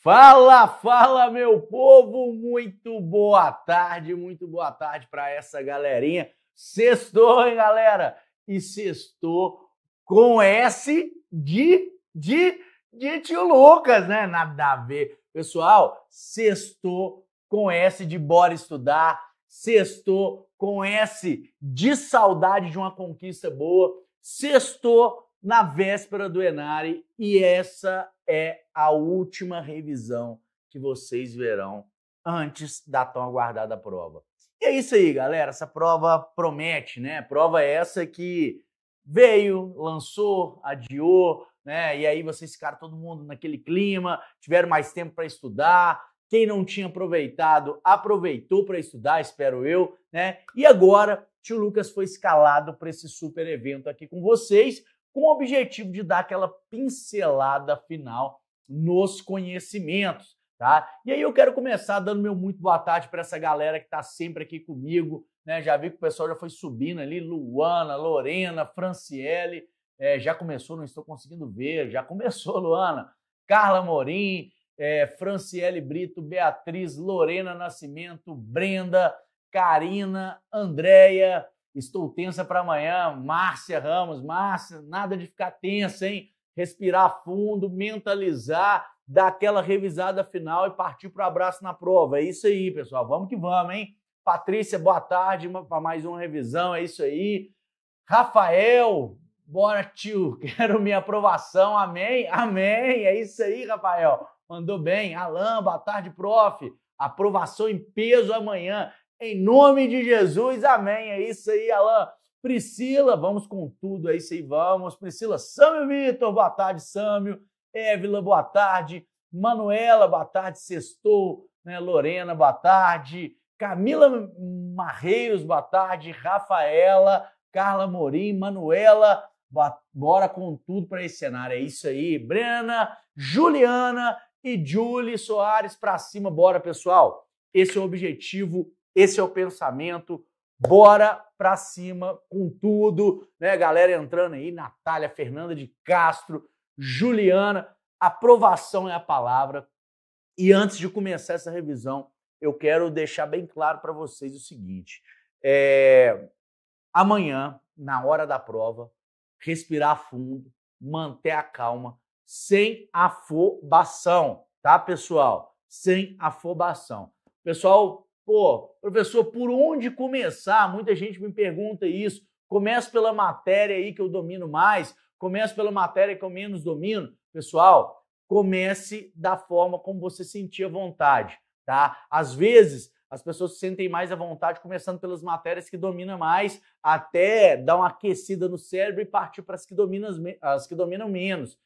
Fala, fala, meu povo! Muito boa tarde, muito boa tarde para essa galerinha. Sextou, hein, galera? E sextou com S de, de, de tio Lucas, né? Nada a ver. Pessoal, sextou com S de bora estudar, sextou com S de saudade de uma conquista boa, sextou na véspera do Enare e essa é a última revisão que vocês verão antes da tão aguardada prova. E é isso aí, galera. Essa prova promete, né? Prova é essa que veio, lançou, adiou, né? E aí vocês ficaram todo mundo naquele clima, tiveram mais tempo para estudar. Quem não tinha aproveitado, aproveitou para estudar, espero eu, né? E agora, tio Lucas foi escalado para esse super evento aqui com vocês com o objetivo de dar aquela pincelada final nos conhecimentos, tá? E aí eu quero começar dando meu muito boa tarde para essa galera que está sempre aqui comigo, né? Já vi que o pessoal já foi subindo ali, Luana, Lorena, Franciele, é, já começou, não estou conseguindo ver, já começou, Luana, Carla Morim, é, Franciele Brito, Beatriz, Lorena Nascimento, Brenda, Karina, Andréia, Estou tensa para amanhã. Márcia Ramos, Márcia, nada de ficar tensa, hein? Respirar fundo, mentalizar, dar aquela revisada final e partir para o abraço na prova. É isso aí, pessoal. Vamos que vamos, hein? Patrícia, boa tarde para mais uma revisão. É isso aí. Rafael, bora, tio. Quero minha aprovação. Amém? Amém. É isso aí, Rafael. Mandou bem. Alain, boa tarde, prof. Aprovação em peso amanhã. Em nome de Jesus, amém. É isso aí, Alain. Priscila, vamos com tudo, é isso aí, vamos. Priscila, Sâmio Vitor, boa tarde, Sâmio. Évila, boa tarde. Manuela, boa tarde, Sextou. Né? Lorena, boa tarde. Camila Marreiros, boa tarde. Rafaela, Carla Morim, Manuela, bora com tudo para esse cenário. É isso aí. Brena, Juliana e Julie Soares para cima, bora, pessoal. Esse é o objetivo esse é o pensamento. Bora pra cima com tudo, né? Galera entrando aí, Natália, Fernanda de Castro, Juliana, aprovação é a palavra. E antes de começar essa revisão, eu quero deixar bem claro para vocês o seguinte: é... amanhã, na hora da prova, respirar fundo, manter a calma, sem afobação, tá, pessoal? Sem afobação. Pessoal, Pô, professor, por onde começar? Muita gente me pergunta isso. Começo pela matéria aí que eu domino mais, começo pela matéria que eu menos domino. Pessoal, comece da forma como você sentir a vontade, tá? Às vezes, as pessoas se sentem mais à vontade começando pelas matérias que domina mais, até dar uma aquecida no cérebro e partir para as que dominam, as que dominam menos.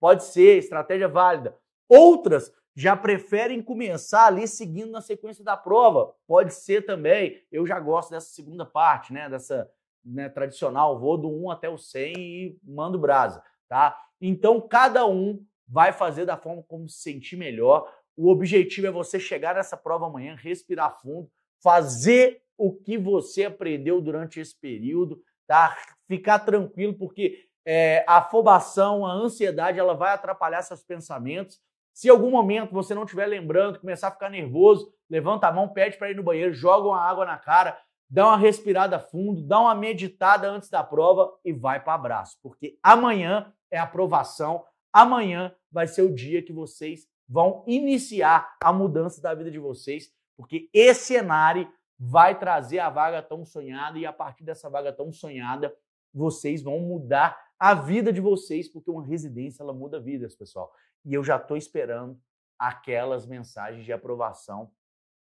Pode ser estratégia válida. Outras já preferem começar ali seguindo na sequência da prova. Pode ser também. Eu já gosto dessa segunda parte, né? Dessa né, tradicional, vou do 1 até o 100 e mando brasa, tá? Então, cada um vai fazer da forma como se sentir melhor. O objetivo é você chegar nessa prova amanhã, respirar fundo, fazer o que você aprendeu durante esse período, tá? Ficar tranquilo, porque é, a afobação, a ansiedade, ela vai atrapalhar seus pensamentos se em algum momento você não estiver lembrando, começar a ficar nervoso, levanta a mão, pede para ir no banheiro, joga uma água na cara, dá uma respirada fundo, dá uma meditada antes da prova e vai para abraço, porque amanhã é aprovação, amanhã vai ser o dia que vocês vão iniciar a mudança da vida de vocês, porque esse cenário vai trazer a vaga tão sonhada e a partir dessa vaga tão sonhada, vocês vão mudar a vida de vocês, porque uma residência ela muda vidas, pessoal e eu já estou esperando aquelas mensagens de aprovação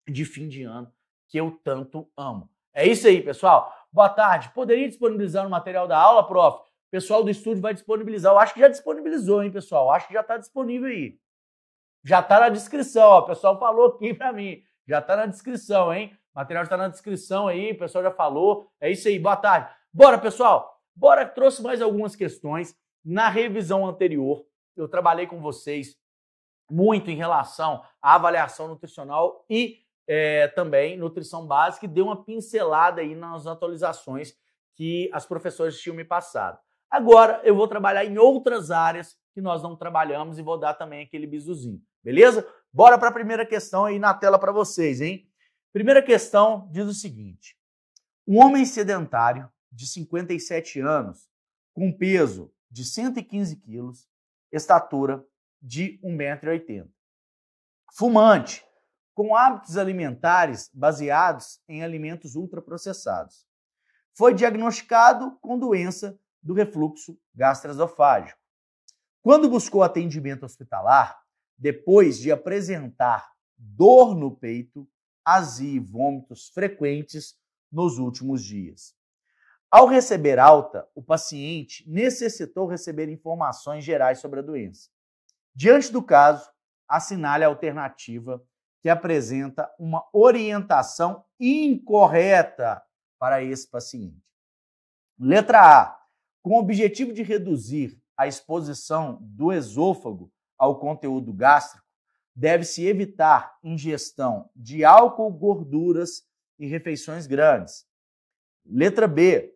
de fim de ano que eu tanto amo. É isso aí, pessoal. Boa tarde. Poderia disponibilizar o material da aula, prof? O pessoal do estúdio vai disponibilizar. Eu acho que já disponibilizou, hein, pessoal? Eu acho que já está disponível aí. Já está na descrição, ó. O pessoal falou aqui para mim. Já está na descrição, hein? O material está na descrição aí, o pessoal já falou. É isso aí, boa tarde. Bora, pessoal! Bora, trouxe mais algumas questões. Na revisão anterior, eu trabalhei com vocês muito em relação à avaliação nutricional e é, também nutrição básica, e dei uma pincelada aí nas atualizações que as professoras tinham me passado. Agora eu vou trabalhar em outras áreas que nós não trabalhamos e vou dar também aquele bizuzinho, beleza? Bora para a primeira questão aí na tela para vocês, hein? Primeira questão diz o seguinte: um homem sedentário de 57 anos, com peso de 115 quilos, estatura de 1,80m. Fumante, com hábitos alimentares baseados em alimentos ultraprocessados. Foi diagnosticado com doença do refluxo gastroesofágico. Quando buscou atendimento hospitalar, depois de apresentar dor no peito, azia e vômitos frequentes nos últimos dias. Ao receber alta, o paciente necessitou receber informações gerais sobre a doença. Diante do caso, assinale a alternativa que apresenta uma orientação incorreta para esse paciente. Letra A. Com o objetivo de reduzir a exposição do esôfago ao conteúdo gástrico, deve-se evitar ingestão de álcool, gorduras e refeições grandes. Letra B.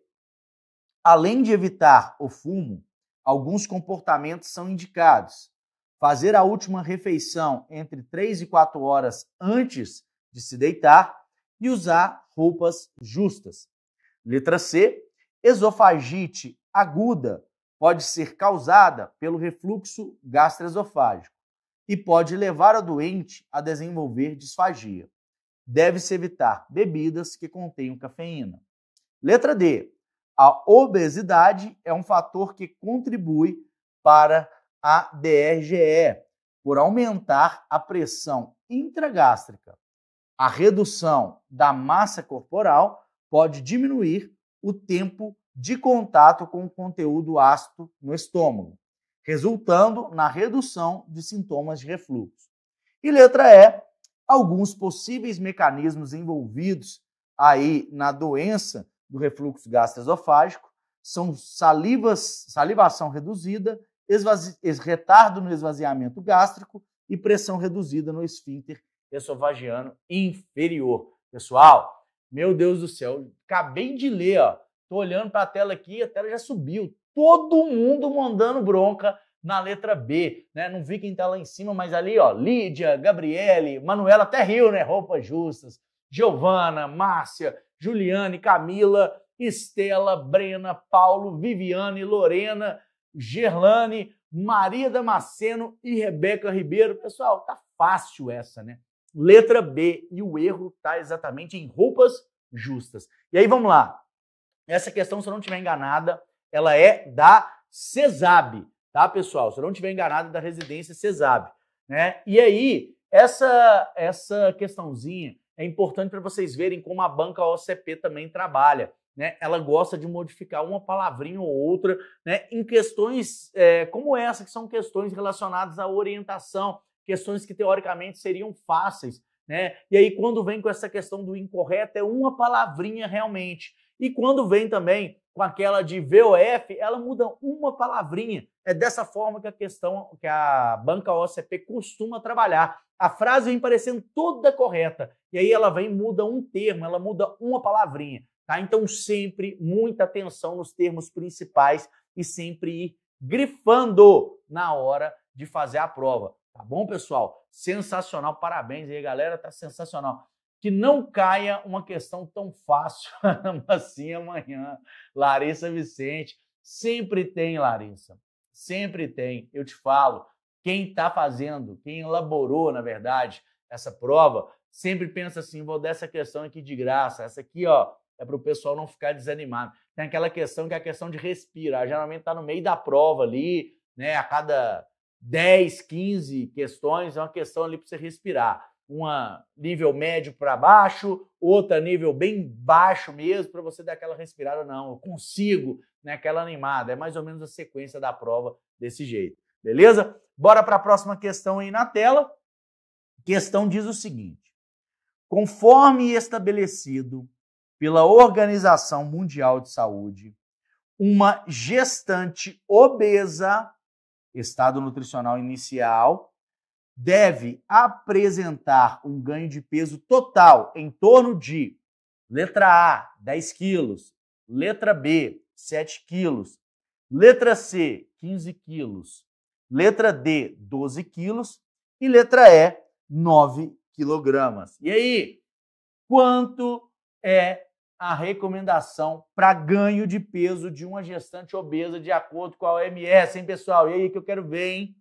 Além de evitar o fumo, alguns comportamentos são indicados. Fazer a última refeição entre 3 e 4 horas antes de se deitar e usar roupas justas. Letra C. Esofagite aguda pode ser causada pelo refluxo gastroesofágico e pode levar o doente a desenvolver disfagia. Deve-se evitar bebidas que contenham cafeína. Letra D. A obesidade é um fator que contribui para a DRGE, por aumentar a pressão intragástrica. A redução da massa corporal pode diminuir o tempo de contato com o conteúdo ácido no estômago, resultando na redução de sintomas de refluxo. E letra E, alguns possíveis mecanismos envolvidos aí na doença do refluxo gastroesofágico, são salivas, salivação reduzida, esvazi, retardo no esvaziamento gástrico e pressão reduzida no esfíncter esofagiano inferior. Pessoal, meu Deus do céu, acabei de ler, ó. Tô olhando para a tela aqui, a tela já subiu. Todo mundo mandando bronca na letra B, né? Não vi quem tá lá em cima, mas ali, ó, Lídia, Gabriele, Manuela, até riu né? Roupas justas, Giovana, Márcia, Juliane, Camila, Estela, Brena, Paulo, Viviane, Lorena, Gerlane, Maria Damasceno e Rebeca Ribeiro. Pessoal, tá fácil essa, né? Letra B, e o erro tá exatamente em roupas justas. E aí vamos lá. Essa questão, se eu não estiver enganada, ela é da CESAB, tá, pessoal? Se eu não estiver enganada, é da residência CESAB, né? E aí, essa essa questãozinha é importante para vocês verem como a banca OCP também trabalha. Né? Ela gosta de modificar uma palavrinha ou outra né? em questões é, como essa, que são questões relacionadas à orientação, questões que teoricamente seriam fáceis. Né? E aí, quando vem com essa questão do incorreto, é uma palavrinha realmente. E quando vem também com aquela de VOF, ela muda uma palavrinha. É dessa forma que a questão que a banca OCP costuma trabalhar. A frase vem parecendo toda correta e aí ela vem muda um termo, ela muda uma palavrinha, tá? Então sempre muita atenção nos termos principais e sempre ir grifando na hora de fazer a prova, tá bom, pessoal? Sensacional, parabéns aí, galera, tá sensacional que não caia uma questão tão fácil assim amanhã. Larissa Vicente, sempre tem, Larissa, sempre tem. Eu te falo, quem está fazendo, quem elaborou, na verdade, essa prova, sempre pensa assim: vou dar essa questão aqui de graça, essa aqui, ó, é para o pessoal não ficar desanimado. Tem aquela questão que é a questão de respirar. Geralmente está no meio da prova ali, né? A cada 10, 15 questões, é uma questão ali para você respirar uma nível médio para baixo, outra nível bem baixo mesmo, para você dar aquela respirada, não, eu consigo, né, aquela animada. É mais ou menos a sequência da prova desse jeito. Beleza? Bora para a próxima questão aí na tela. A questão diz o seguinte: Conforme estabelecido pela Organização Mundial de Saúde, uma gestante obesa, estado nutricional inicial, deve apresentar um ganho de peso total em torno de letra A, 10 quilos, letra B, 7 quilos, letra C, 15 quilos, letra D, 12 quilos e letra E, 9 quilogramas. E aí, quanto é a recomendação para ganho de peso de uma gestante obesa de acordo com a OMS, hein, pessoal? E aí que eu quero ver, hein?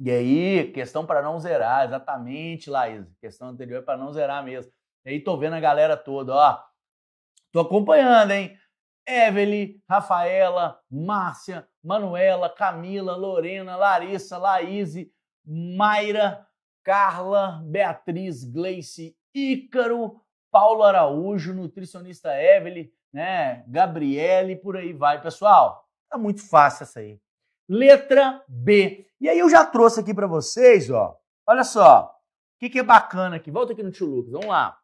E aí, questão para não zerar, exatamente, Laís. Questão anterior para não zerar mesmo. E aí tô vendo a galera toda, ó. Tô acompanhando, hein? Evelyn, Rafaela, Márcia, Manuela, Camila, Lorena, Larissa, Laís, Mayra, Carla, Beatriz, Gleice, Ícaro, Paulo Araújo, nutricionista Evelyn, né? Gabriele, por aí vai, pessoal. Tá muito fácil essa aí. Letra B. E aí eu já trouxe aqui para vocês, ó. Olha só. O que, que, é bacana aqui? Volta aqui no tio Lucas, vamos lá.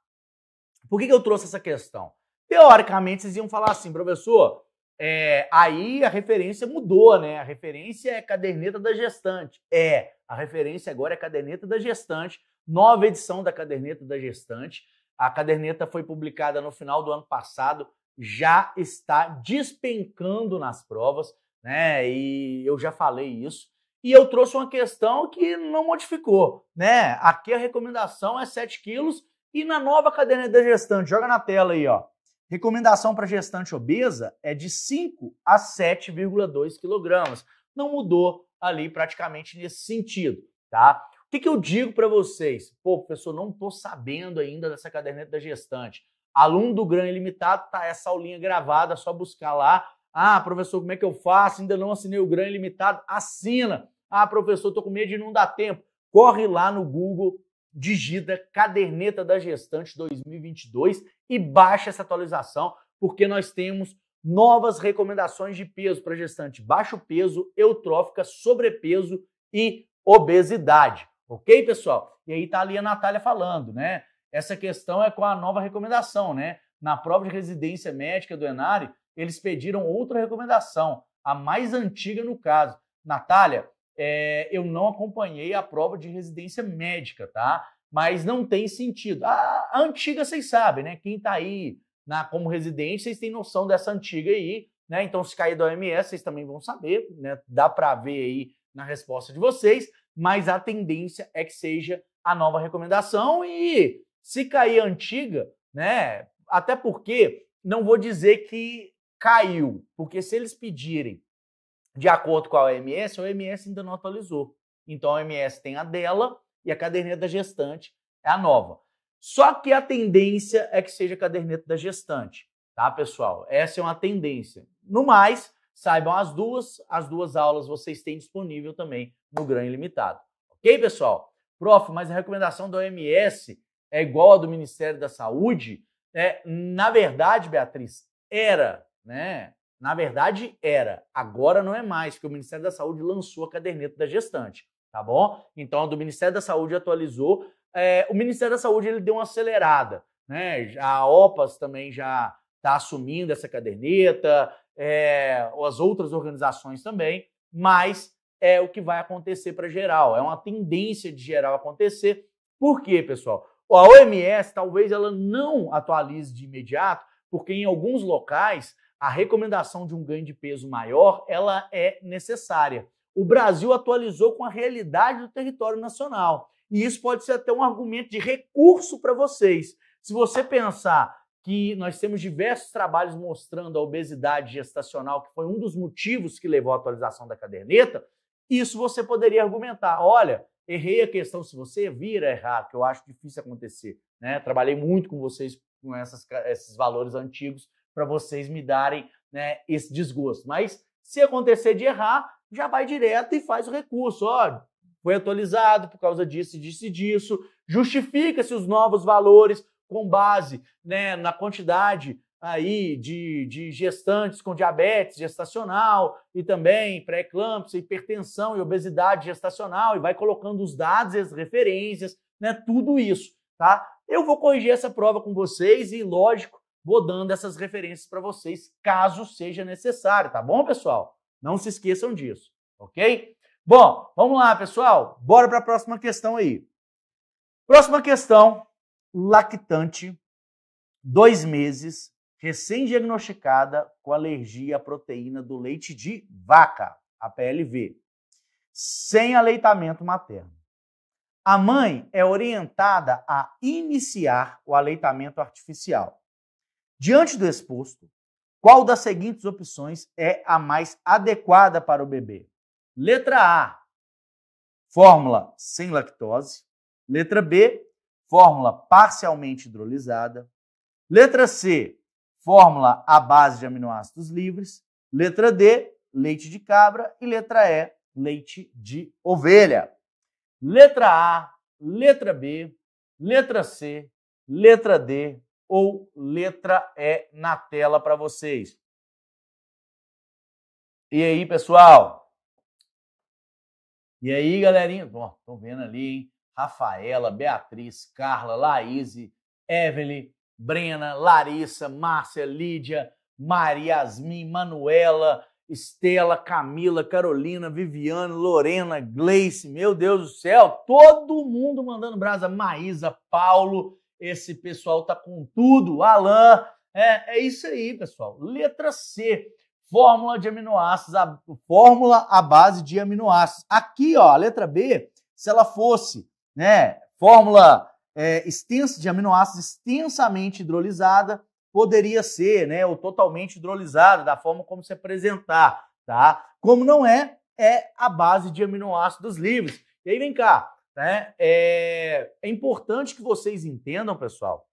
Por que, que eu trouxe essa questão? Teoricamente, vocês iam falar assim, professor, é, aí a referência mudou, né? A referência é caderneta da gestante. É, a referência agora é caderneta da gestante, nova edição da caderneta da gestante. A caderneta foi publicada no final do ano passado, já está despencando nas provas né? E eu já falei isso. E eu trouxe uma questão que não modificou, né? Aqui a recomendação é 7 quilos e na nova caderneta da gestante, joga na tela aí, ó. Recomendação para gestante obesa é de 5 a 7,2 quilogramas. Não mudou ali praticamente nesse sentido, tá? O que, que eu digo para vocês? Pô, professor, não tô sabendo ainda dessa caderneta da gestante. Aluno do Gran ilimitado tá essa aulinha gravada, é só buscar lá ah, professor, como é que eu faço? Ainda não assinei o Gran Ilimitado. Assina. Ah, professor, estou com medo de não dar tempo. Corre lá no Google, digita Caderneta da Gestante 2022 e baixa essa atualização, porque nós temos novas recomendações de peso para gestante: baixo peso, eutrófica, sobrepeso e obesidade. Ok, pessoal? E aí está ali a Natália falando, né? Essa questão é com a nova recomendação, né? Na prova de residência médica do Enari, eles pediram outra recomendação, a mais antiga no caso. Natália, é, eu não acompanhei a prova de residência médica, tá? Mas não tem sentido. A, a antiga vocês sabem, né? Quem está aí na, como residente, vocês têm noção dessa antiga aí, né? Então, se cair da OMS, vocês também vão saber, né? Dá para ver aí na resposta de vocês, mas a tendência é que seja a nova recomendação e se cair a antiga, né? Até porque não vou dizer que caiu, porque se eles pedirem de acordo com a OMS, a OMS ainda não atualizou. Então a OMS tem a dela e a caderneta da gestante é a nova. Só que a tendência é que seja a caderneta da gestante, tá, pessoal? Essa é uma tendência. No mais, saibam as duas, as duas aulas vocês têm disponível também no Gran Ilimitado. OK, pessoal? Prof, mas a recomendação da OMS é igual a do Ministério da Saúde? É, na verdade, Beatriz, era, né? Na verdade, era. Agora não é mais, que o Ministério da Saúde lançou a caderneta da gestante, tá bom? Então, a do Ministério da Saúde atualizou. É, o Ministério da Saúde ele deu uma acelerada, né? A OPAS também já está assumindo essa caderneta, é, as outras organizações também, mas é o que vai acontecer para geral. É uma tendência de geral acontecer. Por quê, pessoal? A OMS talvez ela não atualize de imediato, porque em alguns locais a recomendação de um ganho de peso maior ela é necessária. O Brasil atualizou com a realidade do território nacional. E isso pode ser até um argumento de recurso para vocês. Se você pensar que nós temos diversos trabalhos mostrando a obesidade gestacional, que foi um dos motivos que levou à atualização da caderneta, isso você poderia argumentar. Olha, errei a questão se você vir a errar, que eu acho difícil acontecer. Né? Trabalhei muito com vocês com essas, esses valores antigos para vocês me darem né, esse desgosto. Mas se acontecer de errar, já vai direto e faz o recurso. Ó, foi atualizado por causa disso, disso e disso. Justifica-se os novos valores com base né, na quantidade aí de, de gestantes com diabetes gestacional e também pré-eclâmpsia, hipertensão e obesidade gestacional e vai colocando os dados e as referências, né, tudo isso, tá? Eu vou corrigir essa prova com vocês e, lógico, Vou dando essas referências para vocês, caso seja necessário, tá bom, pessoal? Não se esqueçam disso, ok? Bom, vamos lá, pessoal. Bora para a próxima questão aí. Próxima questão: lactante, dois meses, recém-diagnosticada com alergia à proteína do leite de vaca, a PLV, sem aleitamento materno. A mãe é orientada a iniciar o aleitamento artificial. Diante do exposto, qual das seguintes opções é a mais adequada para o bebê? Letra A, fórmula sem lactose. Letra B, fórmula parcialmente hidrolisada. Letra C, fórmula à base de aminoácidos livres. Letra D, leite de cabra. E letra E, leite de ovelha. Letra A, letra B, letra C, letra D, ou letra E na tela para vocês. E aí, pessoal? E aí, galerinha? Estão vendo ali, hein? Rafaela, Beatriz, Carla, Laís, Evelyn, Brena, Larissa, Márcia, Lídia, Maria, Yasmin, Manuela, Estela, Camila, Carolina, Viviane, Lorena, Gleice, meu Deus do céu, todo mundo mandando brasa, Maísa, Paulo, esse pessoal tá com tudo. Alain, é, é isso aí, pessoal. Letra C, fórmula de aminoácidos, a, fórmula à base de aminoácidos. Aqui, ó, a letra B, se ela fosse, né, fórmula é, extensa de aminoácidos extensamente hidrolisada, poderia ser, né, ou totalmente hidrolisada, da forma como se apresentar, tá? Como não é, é a base de aminoácidos livres. E aí, vem cá, né? É, é importante que vocês entendam, pessoal.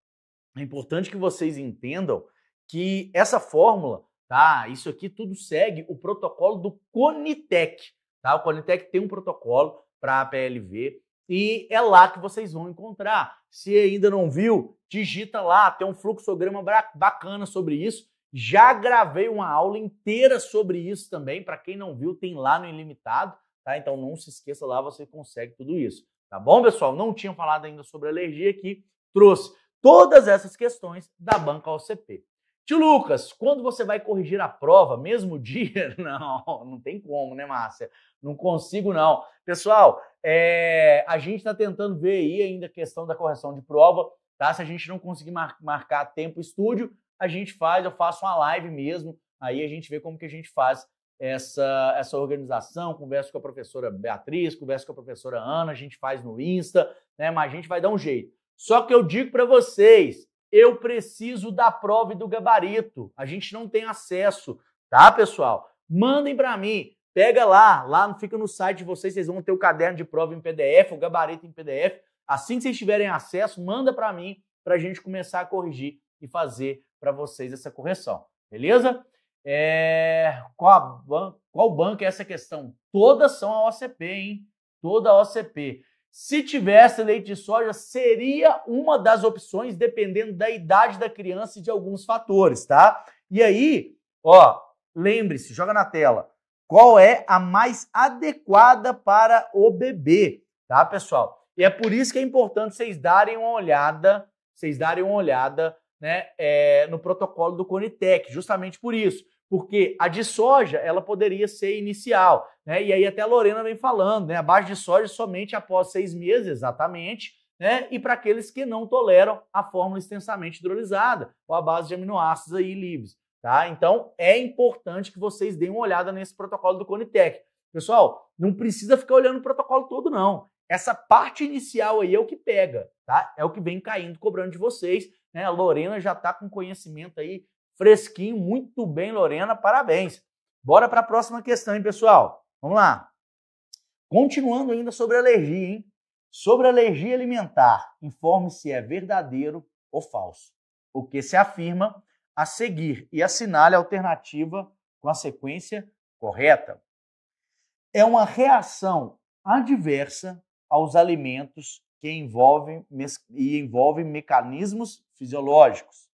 É importante que vocês entendam que essa fórmula, tá? Isso aqui tudo segue o protocolo do Conitec, tá? O Conitec tem um protocolo para a PLV e é lá que vocês vão encontrar. Se ainda não viu, digita lá, tem um fluxograma bacana sobre isso. Já gravei uma aula inteira sobre isso também. Para quem não viu, tem lá no Ilimitado, tá? Então não se esqueça lá, você consegue tudo isso. Tá bom, pessoal? Não tinha falado ainda sobre alergia aqui. Trouxe todas essas questões da banca OCP. Tio Lucas, quando você vai corrigir a prova, mesmo dia? Não, não tem como, né, Márcia? Não consigo, não. Pessoal, é, a gente está tentando ver aí ainda a questão da correção de prova, tá? Se a gente não conseguir mar marcar tempo estúdio, a gente faz, eu faço uma live mesmo, aí a gente vê como que a gente faz essa, essa organização, converso com a professora Beatriz, converso com a professora Ana, a gente faz no Insta, né? Mas a gente vai dar um jeito. Só que eu digo para vocês, eu preciso da prova e do gabarito. A gente não tem acesso, tá, pessoal? Mandem para mim. Pega lá, lá fica no site de vocês, vocês vão ter o caderno de prova em PDF, o gabarito em PDF. Assim que vocês tiverem acesso, manda para mim para a gente começar a corrigir e fazer para vocês essa correção. Beleza? É, qual, ban qual banco é essa questão? Todas são a OCP, hein? Toda a OCP. Se tivesse leite de soja, seria uma das opções, dependendo da idade da criança e de alguns fatores, tá? E aí, ó, lembre-se, joga na tela. Qual é a mais adequada para o bebê, tá, pessoal? E é por isso que é importante vocês darem uma olhada, vocês darem uma olhada né, é, no protocolo do Conitec, justamente por isso. Porque a de soja, ela poderia ser inicial, né? E aí até a Lorena vem falando, né? A base de soja somente após seis meses, exatamente, né? E para aqueles que não toleram a fórmula extensamente hidrolisada ou a base de aminoácidos aí livres, tá? Então, é importante que vocês deem uma olhada nesse protocolo do Conitec. Pessoal, não precisa ficar olhando o protocolo todo, não. Essa parte inicial aí é o que pega, tá? É o que vem caindo, cobrando de vocês. Né? A Lorena já está com conhecimento aí fresquinho. Muito bem, Lorena, parabéns. Bora para a próxima questão, hein, pessoal? Vamos lá. Continuando ainda sobre alergia, hein? Sobre alergia alimentar, informe se é verdadeiro ou falso. O que se afirma a seguir e assinale a alternativa com a sequência correta. É uma reação adversa aos alimentos que envolvem e envolve mecanismos fisiológicos.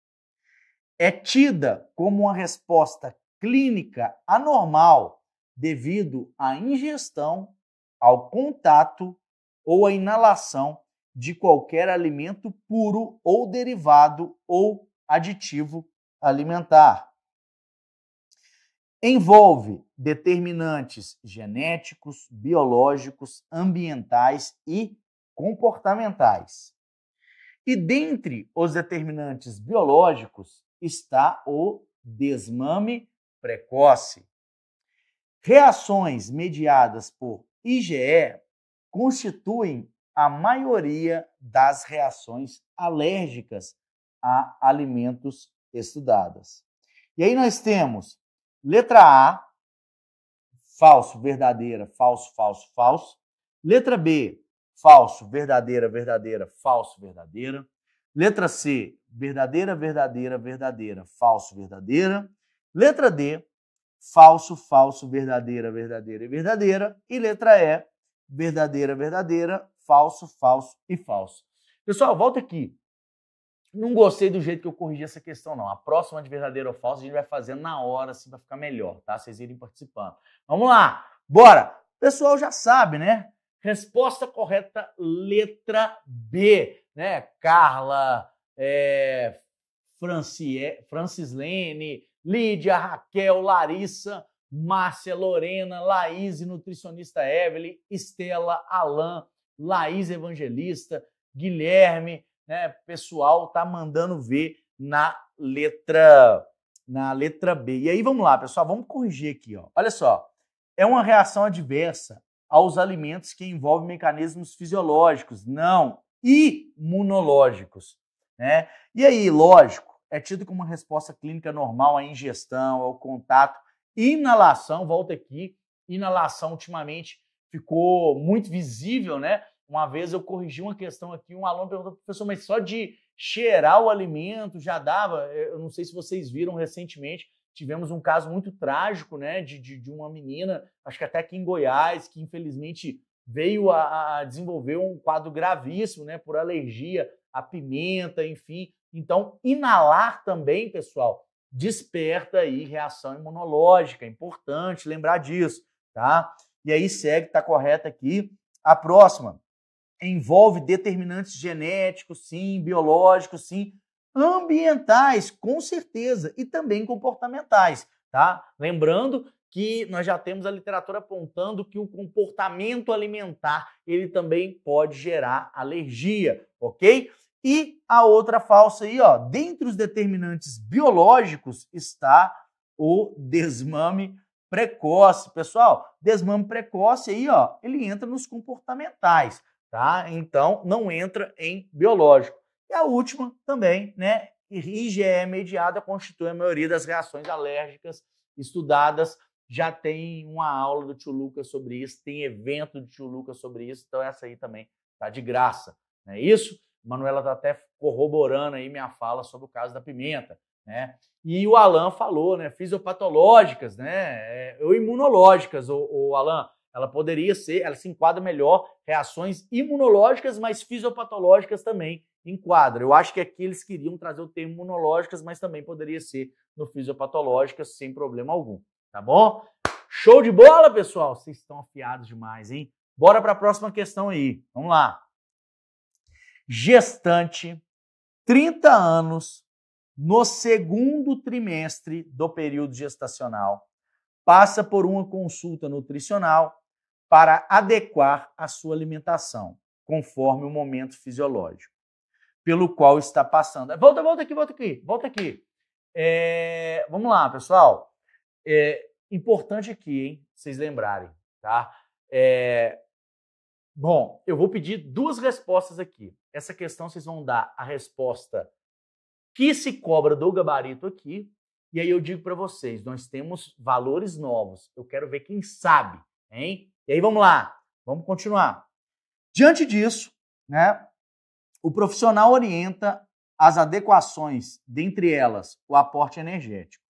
É tida como uma resposta clínica anormal devido à ingestão, ao contato ou à inalação de qualquer alimento puro ou derivado ou aditivo alimentar. Envolve determinantes genéticos, biológicos, ambientais e comportamentais. E dentre os determinantes biológicos está o desmame precoce. Reações mediadas por IgE constituem a maioria das reações alérgicas a alimentos estudadas. E aí nós temos letra A, falso, verdadeira, falso, falso, falso. Letra B, falso, verdadeira, verdadeira, falso, verdadeira. Letra C, verdadeira, verdadeira, verdadeira, falso, verdadeira. Letra D, falso, falso, verdadeira, verdadeira e verdadeira. E letra E, verdadeira, verdadeira, falso, falso e falso. Pessoal, volta aqui. Não gostei do jeito que eu corrigi essa questão, não. A próxima de verdadeiro ou falso a gente vai fazer na hora, assim, vai ficar melhor, tá? Vocês irem participando. Vamos lá, bora! O pessoal já sabe, né? Resposta correta, letra B, né? Carla, é, Francie, Francislene, Lídia, Raquel, Larissa, Márcia, Lorena, Laís, nutricionista Evelyn, Estela, Alain, Laís Evangelista, Guilherme, né? Pessoal tá mandando ver na letra na letra B. E aí vamos lá, pessoal, vamos corrigir aqui, ó. Olha só, é uma reação adversa aos alimentos que envolvem mecanismos fisiológicos, não imunológicos. Né? E aí, lógico, é tido como uma resposta clínica normal à ingestão, ao contato, inalação, volta aqui, inalação ultimamente ficou muito visível, né? Uma vez eu corrigi uma questão aqui, um aluno perguntou, professor, mas só de cheirar o alimento já dava? Eu não sei se vocês viram recentemente, tivemos um caso muito trágico, né, de, de, de, uma menina, acho que até aqui em Goiás, que infelizmente veio a, a, desenvolver um quadro gravíssimo, né, por alergia à pimenta, enfim. Então, inalar também, pessoal, desperta aí reação imunológica, é importante lembrar disso, tá? E aí segue, tá correto aqui. A próxima envolve determinantes genéticos, sim, biológicos, sim, ambientais, com certeza, e também comportamentais, tá? Lembrando que nós já temos a literatura apontando que o comportamento alimentar ele também pode gerar alergia, ok? E a outra falsa aí, ó, dentre os determinantes biológicos está o desmame precoce, pessoal. Desmame precoce aí, ó, ele entra nos comportamentais, tá? Então não entra em biológico. E a última também, né? IgE é mediada constitui a maioria das reações alérgicas estudadas. Já tem uma aula do tio Lucas sobre isso, tem evento do tio Lucas sobre isso, então essa aí também tá de graça. Não é isso? Manuela tá até corroborando aí minha fala sobre o caso da pimenta, né? E o Alan falou, né? Fisiopatológicas, né? É, ou imunológicas, o, o Alan. Ela poderia ser, ela se enquadra melhor reações imunológicas, mas fisiopatológicas também, enquadra. Eu acho que aqui eles queriam trazer o termo imunológicas, mas também poderia ser no fisiopatológicas sem problema algum, tá bom? Show de bola, pessoal! Vocês estão afiados demais, hein? Bora para a próxima questão aí. Vamos lá. Gestante, 30 anos, no segundo trimestre do período gestacional, passa por uma consulta nutricional para adequar a sua alimentação, conforme o momento fisiológico pelo qual está passando. Volta, volta aqui, volta aqui, volta aqui. É, vamos lá, pessoal. É importante aqui, hein? Vocês lembrarem, tá? É, bom, eu vou pedir duas respostas aqui. Essa questão vocês vão dar a resposta que se cobra do gabarito aqui. E aí eu digo para vocês, nós temos valores novos. Eu quero ver quem sabe, hein? E aí vamos lá, vamos continuar. Diante disso, né? O profissional orienta as adequações, dentre elas o aporte energético.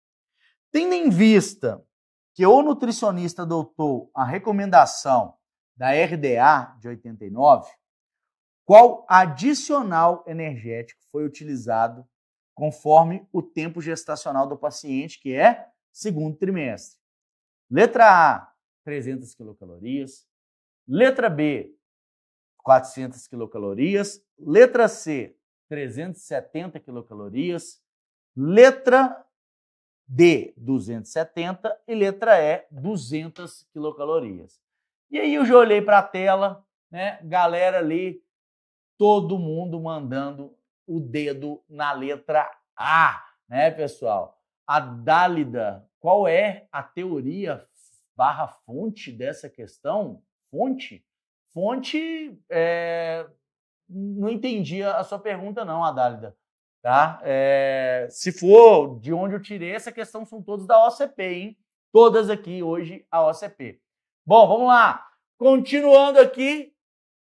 Tendo em vista que o nutricionista adotou a recomendação da RDA de 89, qual adicional energético foi utilizado conforme o tempo gestacional do paciente, que é segundo trimestre. Letra A, 300 quilocalorias. Letra B, 400 quilocalorias. Letra C, 370 quilocalorias. Letra D, 270. E letra E, 200 quilocalorias. E aí eu já olhei para a tela, né? Galera ali, todo mundo mandando o dedo na letra A, né, pessoal? A Dálida, qual é a teoria barra fonte dessa questão? Fonte? Fonte, é, não entendi a sua pergunta, não, Adálida. Tá? É, se for de onde eu tirei, essa questão são todos da OCP, hein? Todas aqui hoje a OCP. Bom, vamos lá. Continuando aqui,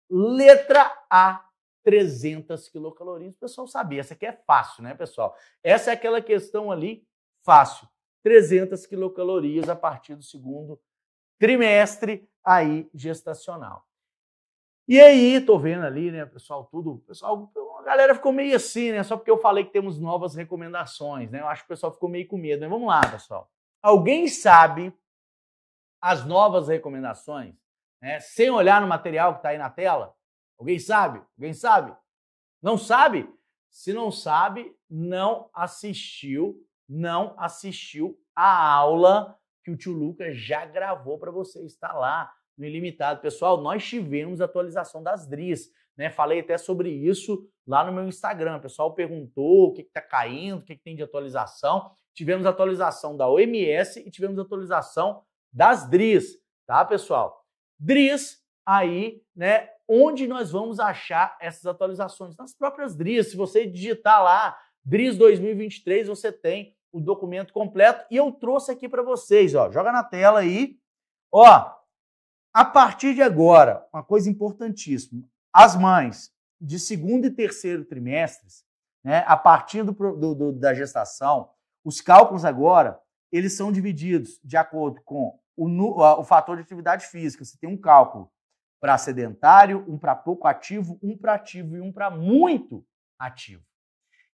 letra A, 300 quilocalorias. O pessoal sabia, essa aqui é fácil, né, pessoal? Essa é aquela questão ali, fácil. 300 quilocalorias a partir do segundo trimestre aí gestacional. E aí, tô vendo ali, né, pessoal, tudo, pessoal, a galera ficou meio assim, né, só porque eu falei que temos novas recomendações, né, eu acho que o pessoal ficou meio com medo, né, vamos lá, pessoal. Alguém sabe as novas recomendações, né, sem olhar no material que tá aí na tela? Alguém sabe? Alguém sabe? Não sabe? Se não sabe, não assistiu, não assistiu a aula que o tio Lucas já gravou para você, está lá no Ilimitado. Pessoal, nós tivemos atualização das DRIs. Né? Falei até sobre isso lá no meu Instagram. O pessoal perguntou o que está caindo, o que, que, tem de atualização. Tivemos atualização da OMS e tivemos atualização das DRIs, tá, pessoal? DRIs, aí, né? Onde nós vamos achar essas atualizações? Nas próprias DRIs. Se você digitar lá DRIs 2023, você tem o documento completo. E eu trouxe aqui para vocês, ó. Joga na tela aí. Ó, a partir de agora, uma coisa importantíssima: as mães de segundo e terceiro trimestres, né, a partir do, do, do, da gestação, os cálculos agora eles são divididos de acordo com o, o fator de atividade física. Você tem um cálculo para sedentário, um para pouco ativo, um para ativo e um para muito ativo.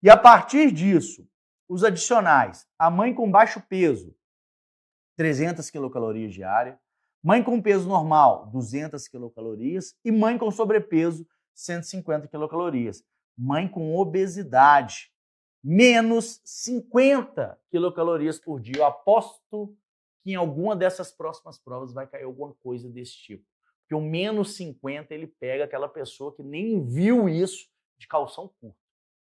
E a partir disso, os adicionais: a mãe com baixo peso, 300 quilocalorias diária Mãe com peso normal, 200 quilocalorias, e mãe com sobrepeso, 150 quilocalorias. Mãe com obesidade, menos 50 quilocalorias por dia. Eu aposto que em alguma dessas próximas provas vai cair alguma coisa desse tipo. Porque o menos 50 ele pega aquela pessoa que nem viu isso de calção curto.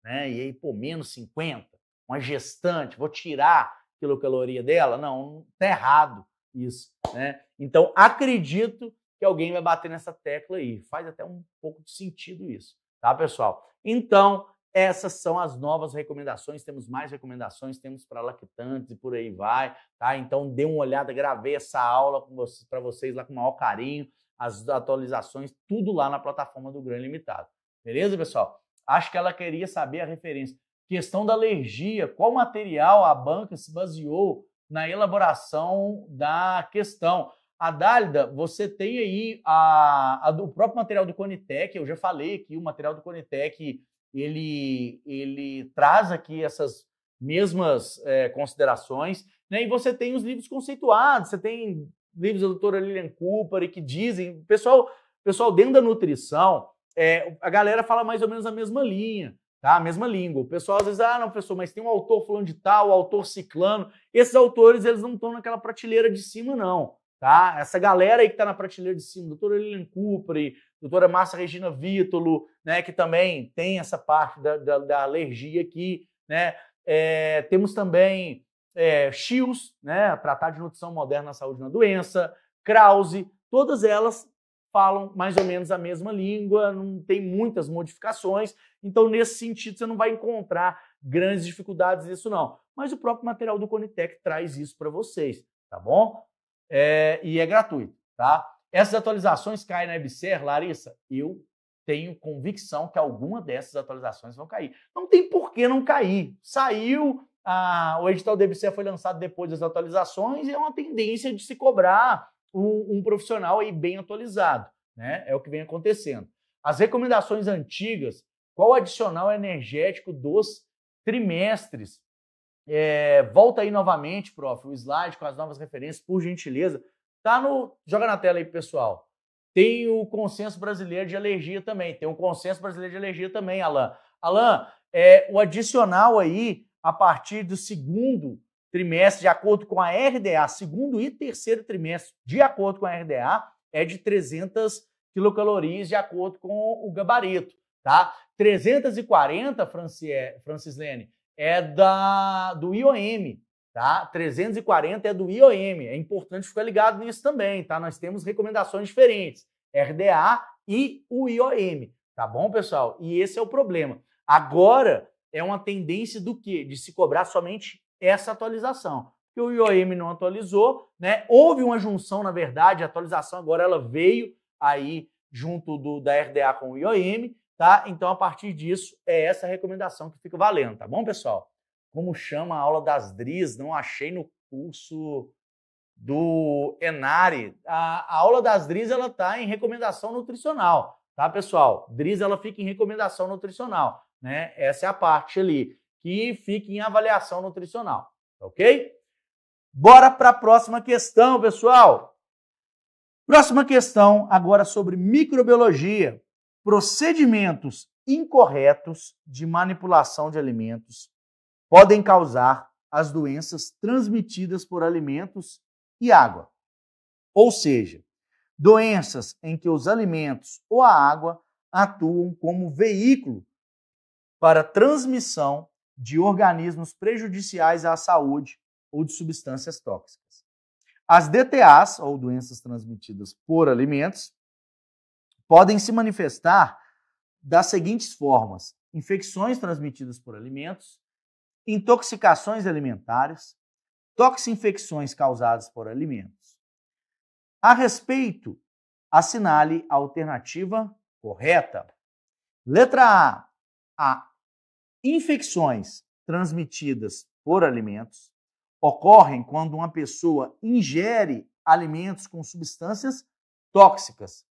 Né? E aí, pô, menos 50, uma gestante, vou tirar quilocaloria dela? Não, tá errado isso. Né? Então, acredito que alguém vai bater nessa tecla aí. Faz até um pouco de sentido isso, tá, pessoal? Então, essas são as novas recomendações. Temos mais recomendações, temos para lactantes e por aí vai, tá? Então, dê uma olhada, gravei essa aula para vocês lá com o maior carinho, as atualizações, tudo lá na plataforma do Gran Limitado. Beleza, pessoal? Acho que ela queria saber a referência. Questão da alergia, qual material a banca se baseou na elaboração da questão? A Dálida, você tem aí a, a, o próprio material do Conitec, eu já falei que o material do Conitec, ele, ele traz aqui essas mesmas é, considerações, né? e você tem os livros conceituados, você tem livros da doutora Lilian Cooper que dizem, pessoal, pessoal dentro da nutrição, é, a galera fala mais ou menos a mesma linha, tá? a mesma língua. O pessoal às vezes, ah, não, professor, mas tem um autor falando de tal, o autor ciclano. Esses autores, eles não estão naquela prateleira de cima, não. Tá? Essa galera aí que está na prateleira de cima, doutora Lilian Cupre, doutora Márcia Regina Vítolo, né, que também tem essa parte da, da, da alergia aqui. Né? É, temos também é, Shields, né, tratar tá de nutrição moderna na saúde na doença, Krause, todas elas falam mais ou menos a mesma língua, não tem muitas modificações, então nesse sentido você não vai encontrar grandes dificuldades nisso não. Mas o próprio material do Conitec traz isso para vocês, tá bom? é, e é gratuito, tá? Essas atualizações caem na EBSER, Larissa? Eu tenho convicção que alguma dessas atualizações vão cair. Não tem por que não cair. Saiu, a, o edital da EBSER foi lançado depois das atualizações e é uma tendência de se cobrar um, um profissional aí bem atualizado, né? É o que vem acontecendo. As recomendações antigas, qual o adicional energético dos trimestres é, volta aí novamente, prof, o slide com as novas referências, por gentileza. Tá no. Joga na tela aí, pessoal. Tem o consenso brasileiro de alergia também. Tem o consenso brasileiro de alergia também, Alain. Alain, é, o adicional aí, a partir do segundo trimestre, de acordo com a RDA, segundo e terceiro trimestre, de acordo com a RDA, é de 300 quilocalorias, de acordo com o gabarito, tá? 340, Francislene, é da do IOM, tá? 340 é do IOM. É importante ficar ligado nisso também, tá? Nós temos recomendações diferentes, RDA e o IOM, tá bom, pessoal? E esse é o problema. Agora é uma tendência do quê? De se cobrar somente essa atualização. Que o IOM não atualizou, né? Houve uma junção, na verdade, a atualização agora ela veio aí junto do, da RDA com o IOM, tá? Então, a partir disso, é essa recomendação que fica valendo, tá bom, pessoal? Como chama a aula das DRIs? Não achei no curso do Enari. A, a aula das DRIs, ela tá em recomendação nutricional, tá, pessoal? DRIs, ela fica em recomendação nutricional, né? Essa é a parte ali que fica em avaliação nutricional, tá ok? Bora para a próxima questão, pessoal. Próxima questão agora sobre microbiologia procedimentos incorretos de manipulação de alimentos podem causar as doenças transmitidas por alimentos e água. Ou seja, doenças em que os alimentos ou a água atuam como veículo para transmissão de organismos prejudiciais à saúde ou de substâncias tóxicas. As DTAs, ou doenças transmitidas por alimentos, podem se manifestar das seguintes formas: infecções transmitidas por alimentos, intoxicações alimentares, toxinfecções causadas por alimentos. A respeito, assinale a alternativa correta. Letra A: a infecções transmitidas por alimentos ocorrem quando uma pessoa ingere alimentos com substâncias tóxicas,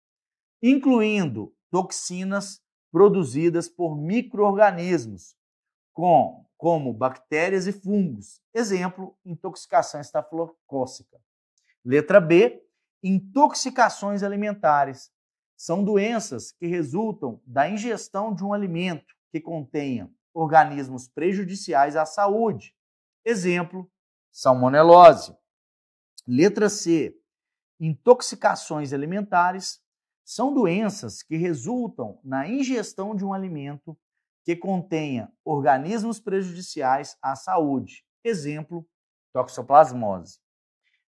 incluindo toxinas produzidas por microorganismos, com, como bactérias e fungos. Exemplo, intoxicação estafilocócica. Letra B, intoxicações alimentares. São doenças que resultam da ingestão de um alimento que contenha organismos prejudiciais à saúde. Exemplo, salmonelose. Letra C, intoxicações alimentares são doenças que resultam na ingestão de um alimento que contenha organismos prejudiciais à saúde. Exemplo, toxoplasmose.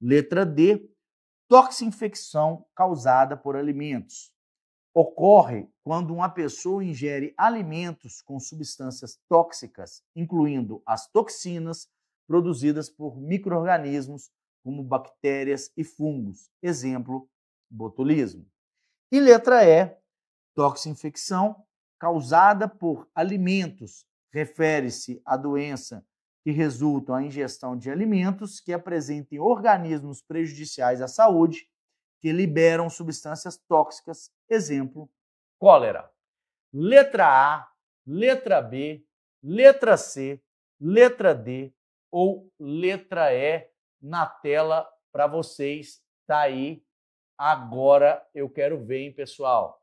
Letra D, toxinfecção causada por alimentos. Ocorre quando uma pessoa ingere alimentos com substâncias tóxicas, incluindo as toxinas produzidas por microrganismos como bactérias e fungos. Exemplo, botulismo. E letra E, toxinfecção causada por alimentos, refere-se à doença que resulta à ingestão de alimentos que apresentem organismos prejudiciais à saúde que liberam substâncias tóxicas, exemplo, cólera. Letra A, letra B, letra C, letra D ou letra E na tela para vocês, tá aí Agora eu quero ver, hein, pessoal.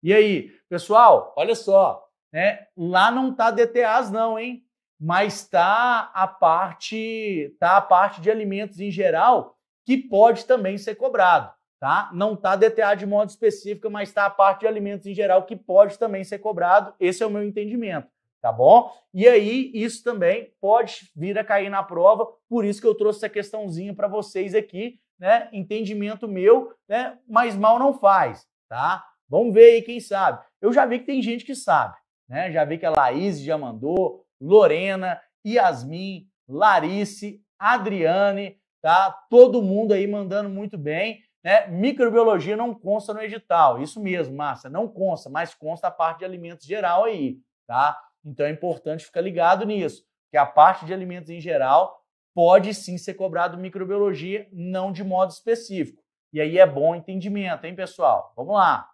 E aí, pessoal, olha só, né? Lá não tá DTAs não, hein? Mas tá a parte, tá a parte de alimentos em geral que pode também ser cobrado, tá? Não tá DTA de modo específico, mas tá a parte de alimentos em geral que pode também ser cobrado. Esse é o meu entendimento, tá bom? E aí isso também pode vir a cair na prova, por isso que eu trouxe essa questãozinha para vocês aqui né? Entendimento meu, né? Mas mal não faz, tá? Vamos ver aí quem sabe. Eu já vi que tem gente que sabe, né? Já vi que a Laís já mandou, Lorena, Yasmin, Larice, Adriane, tá? Todo mundo aí mandando muito bem. Né? Microbiologia não consta no edital, isso mesmo, Márcia, não consta, mas consta a parte de alimentos geral aí, tá? Então é importante ficar ligado nisso, que a parte de alimentos em geral pode sim ser cobrado microbiologia, não de modo específico. E aí é bom entendimento, hein, pessoal? Vamos lá.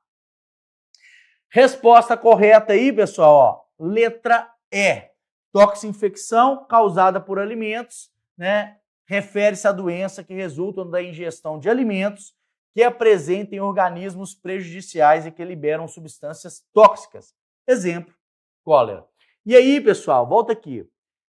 Resposta correta aí, pessoal, ó, letra E. Toxinfecção causada por alimentos, né? Refere-se à doença que resulta da ingestão de alimentos que apresentem organismos prejudiciais e que liberam substâncias tóxicas. Exemplo, cólera. E aí, pessoal, volta aqui.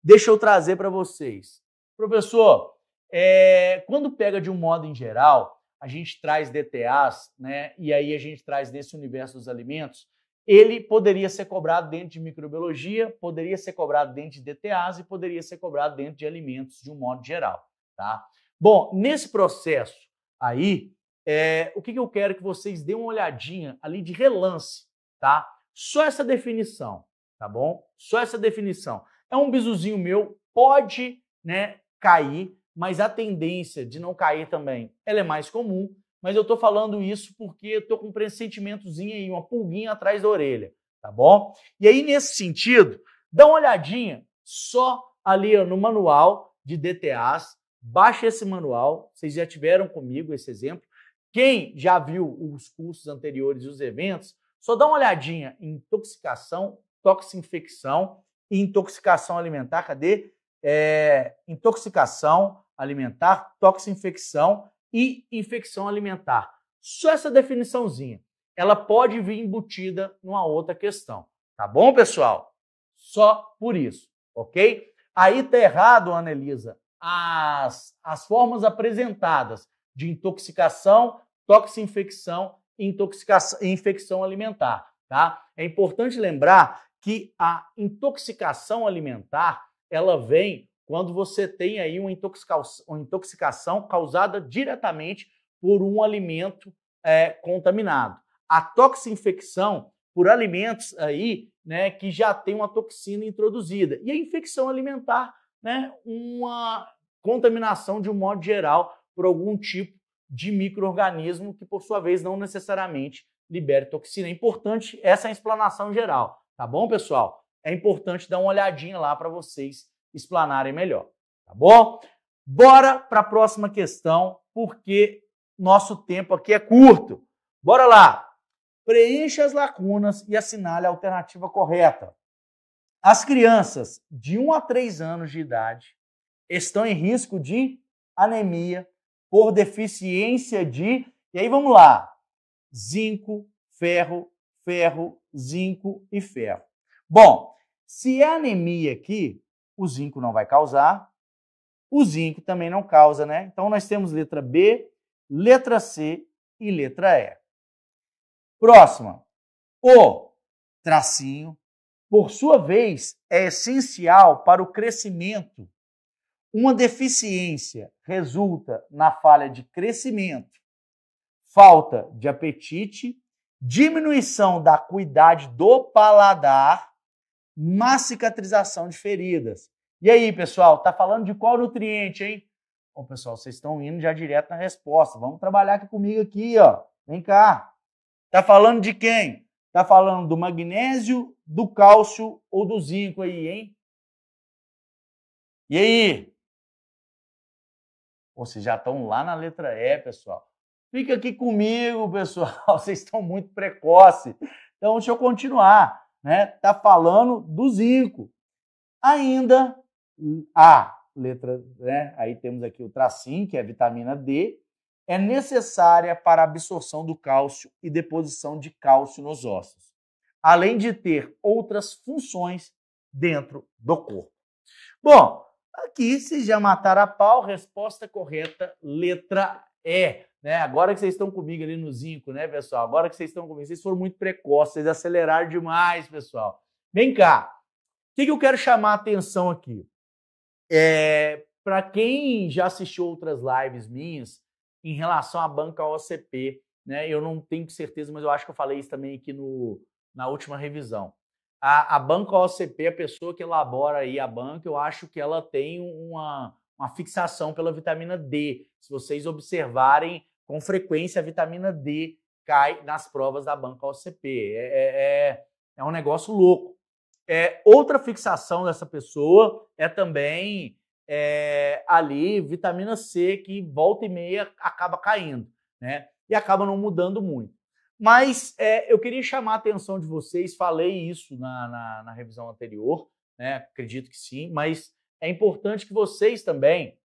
Deixa eu trazer para vocês. Professor, é, quando pega de um modo em geral, a gente traz DTAs, né? E aí a gente traz nesse universo dos alimentos, ele poderia ser cobrado dentro de microbiologia, poderia ser cobrado dentro de DTAs e poderia ser cobrado dentro de alimentos de um modo geral, tá? Bom, nesse processo aí, é, o que, que eu quero que vocês dêem uma olhadinha ali de relance, tá? Só essa definição, tá bom? Só essa definição. É um bizuzinho meu, pode né, cair, mas a tendência de não cair também ela é mais comum. Mas eu estou falando isso porque eu estou com um pressentimentozinho aí, uma pulguinha atrás da orelha, tá bom? E aí, nesse sentido, dá uma olhadinha só ali no manual de DTAs, baixa esse manual, vocês já tiveram comigo esse exemplo. Quem já viu os cursos anteriores e os eventos, só dá uma olhadinha em intoxicação, toxinfecção e intoxicação alimentar, cadê? é, intoxicação alimentar, toxinfecção e infecção alimentar. Só essa definiçãozinha. Ela pode vir embutida numa outra questão. Tá bom, pessoal? Só por isso, ok? Aí tá errado, Ana Elisa, as, as formas apresentadas de intoxicação, toxinfecção e intoxicação, infecção alimentar, tá? É importante lembrar que a intoxicação alimentar ela vem quando você tem aí uma intoxicação, uma intoxicação causada diretamente por um alimento é, contaminado. A toxinfecção por alimentos aí, né, que já tem uma toxina introduzida. E a infecção alimentar, né, uma contaminação de um modo geral por algum tipo de microorganismo que por sua vez não necessariamente libere toxina. É importante essa explanação geral, tá bom, pessoal? é importante dar uma olhadinha lá para vocês explanarem melhor, tá bom? Bora para a próxima questão, porque nosso tempo aqui é curto. Bora lá! Preencha as lacunas e assinale a alternativa correta. As crianças de 1 a 3 anos de idade estão em risco de anemia por deficiência de. E aí vamos lá: zinco, ferro, ferro, zinco e ferro. Bom, se é anemia aqui, o zinco não vai causar, o zinco também não causa, né? Então nós temos letra B, letra C e letra E. Próxima. O tracinho, por sua vez, é essencial para o crescimento. Uma deficiência resulta na falha de crescimento, falta de apetite, diminuição da acuidade do paladar má cicatrização de feridas. E aí, pessoal, tá falando de qual nutriente, hein? Bom, pessoal, vocês estão indo já direto na resposta. Vamos trabalhar aqui comigo aqui, ó. Vem cá. Tá falando de quem? Tá falando do magnésio, do cálcio ou do zinco aí, hein? E aí? vocês já estão lá na letra E, pessoal. Fica aqui comigo, pessoal. Vocês estão muito precoce. Então, deixa eu continuar né? Tá falando do Zico. Ainda a letra, né? Aí temos aqui o tracinho, que é a vitamina D, é necessária para a absorção do cálcio e deposição de cálcio nos ossos, além de ter outras funções dentro do corpo. Bom, aqui se já matar a pau, resposta correta, letra E. Né? Agora que vocês estão comigo ali no Zinco, né, pessoal? Agora que vocês estão comigo, vocês foram muito precoces, vocês aceleraram demais, pessoal. Vem cá. O que, que eu quero chamar a atenção aqui? É, Para quem já assistiu outras lives minhas em relação à banca OCP, né? Eu não tenho certeza, mas eu acho que eu falei isso também aqui no, na última revisão. A, a banca OCP, a pessoa que elabora aí a banca, eu acho que ela tem uma, uma fixação pela vitamina D. Se vocês observarem com frequência a vitamina D cai nas provas da banca OCP. É, é, é, é um negócio louco. É, outra fixação dessa pessoa é também é, ali vitamina C, que volta e meia acaba caindo, né? E acaba não mudando muito. Mas é, eu queria chamar a atenção de vocês, falei isso na, na, na revisão anterior, né? Acredito que sim, mas é importante que vocês também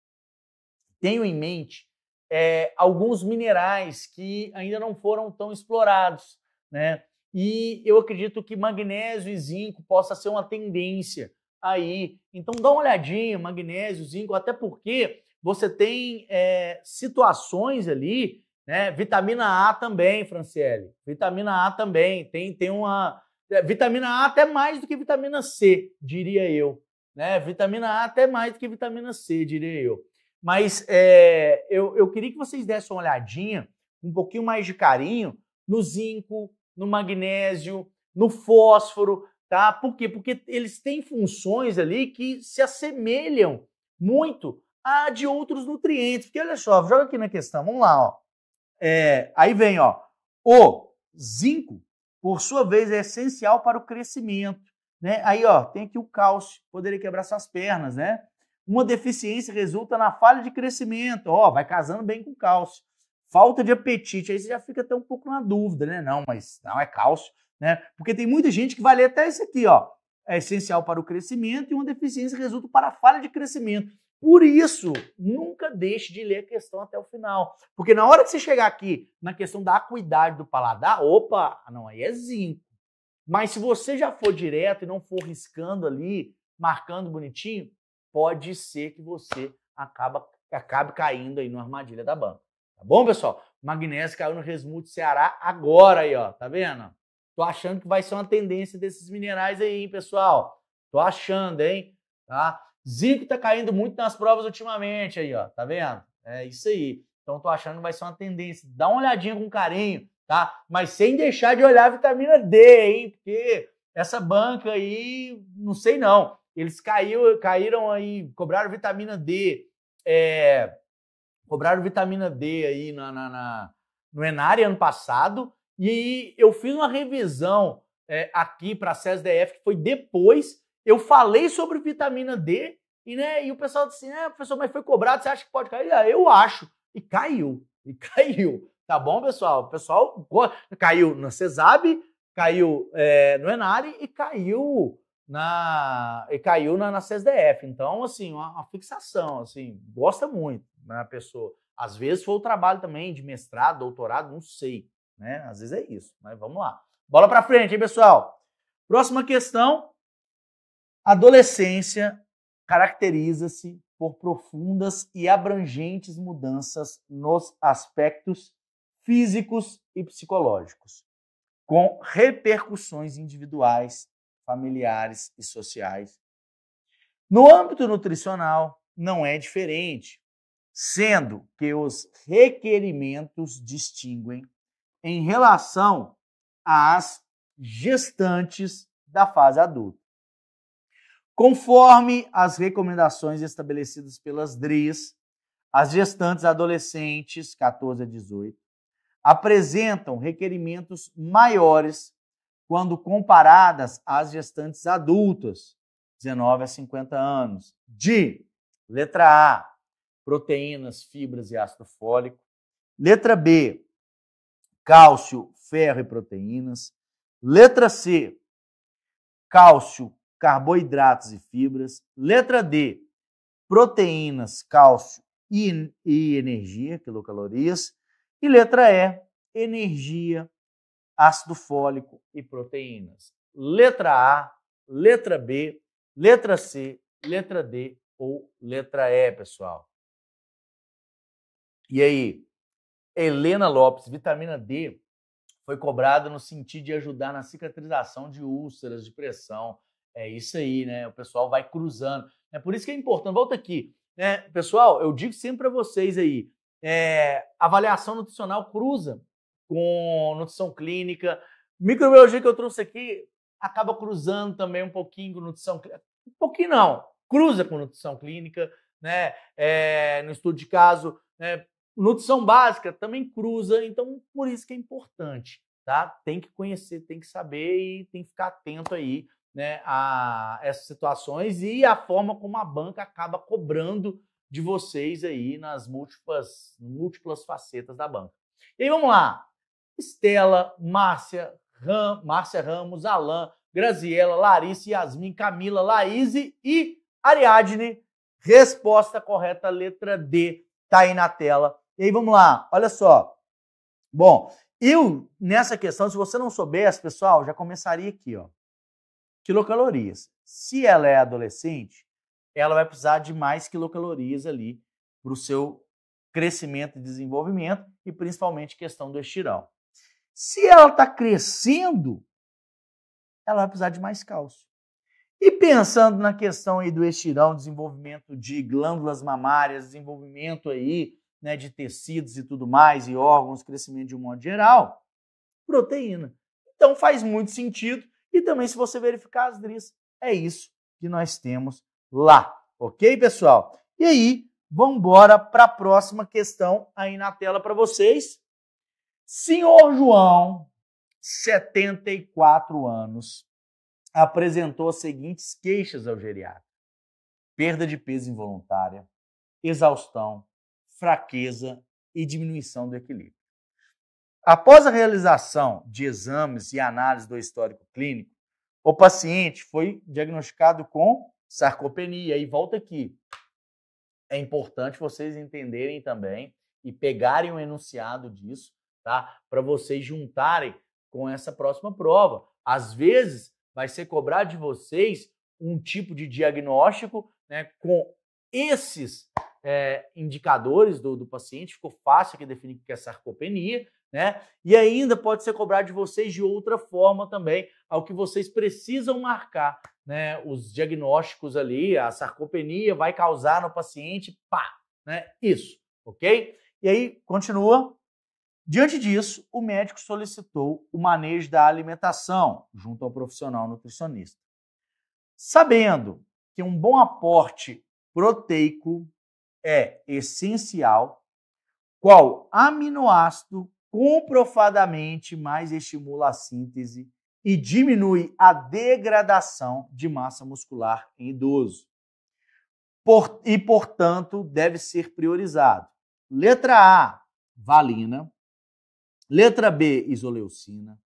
tenham em mente é, alguns minerais que ainda não foram tão explorados, né? E eu acredito que magnésio e zinco possa ser uma tendência aí. Então dá uma olhadinha, magnésio, zinco, até porque você tem é, situações ali, né? Vitamina A também, Franciele. Vitamina A também tem tem uma é, vitamina A até mais do que vitamina C, diria eu, né? Vitamina A até mais do que vitamina C, diria eu. Mas é, eu, eu queria que vocês dessem uma olhadinha, um pouquinho mais de carinho, no zinco, no magnésio, no fósforo, tá? Por quê? Porque eles têm funções ali que se assemelham muito a de outros nutrientes. Porque olha só, joga aqui na questão, vamos lá, ó. É, aí vem, ó. O zinco, por sua vez, é essencial para o crescimento, né? Aí, ó, tem aqui o cálcio, poderia quebrar suas pernas, né? Uma deficiência resulta na falha de crescimento, ó, vai casando bem com cálcio. Falta de apetite, aí você já fica até um pouco na dúvida, né? Não, mas não é cálcio, né? Porque tem muita gente que vai ler até isso aqui, ó. É essencial para o crescimento e uma deficiência resulta para a falha de crescimento. Por isso, nunca deixe de ler a questão até o final. Porque na hora que você chegar aqui na questão da acuidade do paladar, opa, ah, não, aí é zinco. Mas se você já for direto e não for riscando ali, marcando bonitinho, pode ser que você acaba, acabe caindo aí na armadilha da banca. Tá bom, pessoal? magnésio caiu no Resmute Ceará agora aí, ó. Tá vendo? Tô achando que vai ser uma tendência desses minerais aí, hein, pessoal? Tô achando, hein? Tá? Zinco tá caindo muito nas provas ultimamente aí, ó. Tá vendo? É isso aí. Então tô achando que vai ser uma tendência. Dá uma olhadinha com carinho, tá? Mas sem deixar de olhar a vitamina D, hein? Porque essa banca aí, não sei não. Eles caiu, caíram aí, cobraram vitamina D, é, cobraram vitamina D aí na, na, na, no Enari ano passado. E eu fiz uma revisão é, aqui para a CESDF, que foi depois. Eu falei sobre vitamina D e, né, e o pessoal disse assim: é, professor, mas foi cobrado, você acha que pode cair? eu ah, acho. E caiu, e caiu. Tá bom, pessoal? O pessoal caiu na CESAB, caiu é, no Enari e caiu na e caiu na, na CSDF. Então, assim, uma, uma fixação, assim, gosta muito na né, pessoa. Às vezes foi o trabalho também de mestrado, doutorado, não sei, né? Às vezes é isso, mas vamos lá. Bola para frente, hein, pessoal? Próxima questão. Adolescência caracteriza-se por profundas e abrangentes mudanças nos aspectos físicos e psicológicos, com repercussões individuais familiares e sociais. No âmbito nutricional, não é diferente, sendo que os requerimentos distinguem em relação às gestantes da fase adulta. Conforme as recomendações estabelecidas pelas DRIs, as gestantes adolescentes, 14 a 18, apresentam requerimentos maiores quando comparadas às gestantes adultas, 19 a 50 anos, de letra A, proteínas, fibras e ácido fólico, letra B, cálcio, ferro e proteínas, letra C, cálcio, carboidratos e fibras, letra D, proteínas, cálcio e, e energia, quilocalorias, e letra E, energia, ácido fólico e proteínas. Letra A, letra B, letra C, letra D ou letra E, pessoal. E aí, Helena Lopes, vitamina D foi cobrada no sentido de ajudar na cicatrização de úlceras de pressão. É isso aí, né? O pessoal vai cruzando. É por isso que é importante. Volta aqui. Né? Pessoal, eu digo sempre para vocês aí, é, avaliação nutricional cruza com nutrição clínica. Microbiologia que eu trouxe aqui acaba cruzando também um pouquinho com nutrição clínica. Um pouquinho não, cruza com nutrição clínica, né? É, no estudo de caso, né? nutrição básica também cruza, então por isso que é importante, tá? Tem que conhecer, tem que saber e tem que ficar atento aí, né, a essas situações e a forma como a banca acaba cobrando de vocês aí nas múltiplas, múltiplas facetas da banca. E aí, vamos lá. Estela, Márcia, Ram, Márcia Ramos, Alain, Graziela, Larissa, Yasmin, Camila, Laís e Ariadne. Resposta correta, letra D, tá aí na tela. E aí, vamos lá, olha só. Bom, eu, nessa questão, se você não soubesse, pessoal, já começaria aqui, ó. Quilocalorias. Se ela é adolescente, ela vai precisar de mais quilocalorias ali para o seu crescimento e desenvolvimento e principalmente questão do estirão. Se ela está crescendo, ela vai precisar de mais cálcio. E pensando na questão aí do estirão, desenvolvimento de glândulas mamárias, desenvolvimento aí né, de tecidos e tudo mais, e órgãos, crescimento de um modo geral, proteína. Então faz muito sentido. E também, se você verificar as DRIs, é isso que nós temos lá. Ok, pessoal? E aí, vamos embora para a próxima questão aí na tela para vocês. Senhor João, 74 anos, apresentou as seguintes queixas ao geriatra: perda de peso involuntária, exaustão, fraqueza e diminuição do equilíbrio. Após a realização de exames e análise do histórico clínico, o paciente foi diagnosticado com sarcopenia. E volta aqui. É importante vocês entenderem também e pegarem o enunciado disso tá? Para vocês juntarem com essa próxima prova. Às vezes vai ser cobrar de vocês um tipo de diagnóstico, né? Com esses é, indicadores do, do paciente, ficou fácil aqui definir o que é sarcopenia, né? E ainda pode ser cobrar de vocês de outra forma também, ao que vocês precisam marcar, né? Os diagnósticos ali, a sarcopenia vai causar no paciente, pá, né? Isso, ok? E aí, continua. Diante disso, o médico solicitou o manejo da alimentação junto ao profissional nutricionista. Sabendo que um bom aporte proteico é essencial, qual aminoácido comprovadamente mais estimula a síntese e diminui a degradação de massa muscular em idoso. Por, e, portanto, deve ser priorizado. Letra A, valina. Letra B, isoleucina.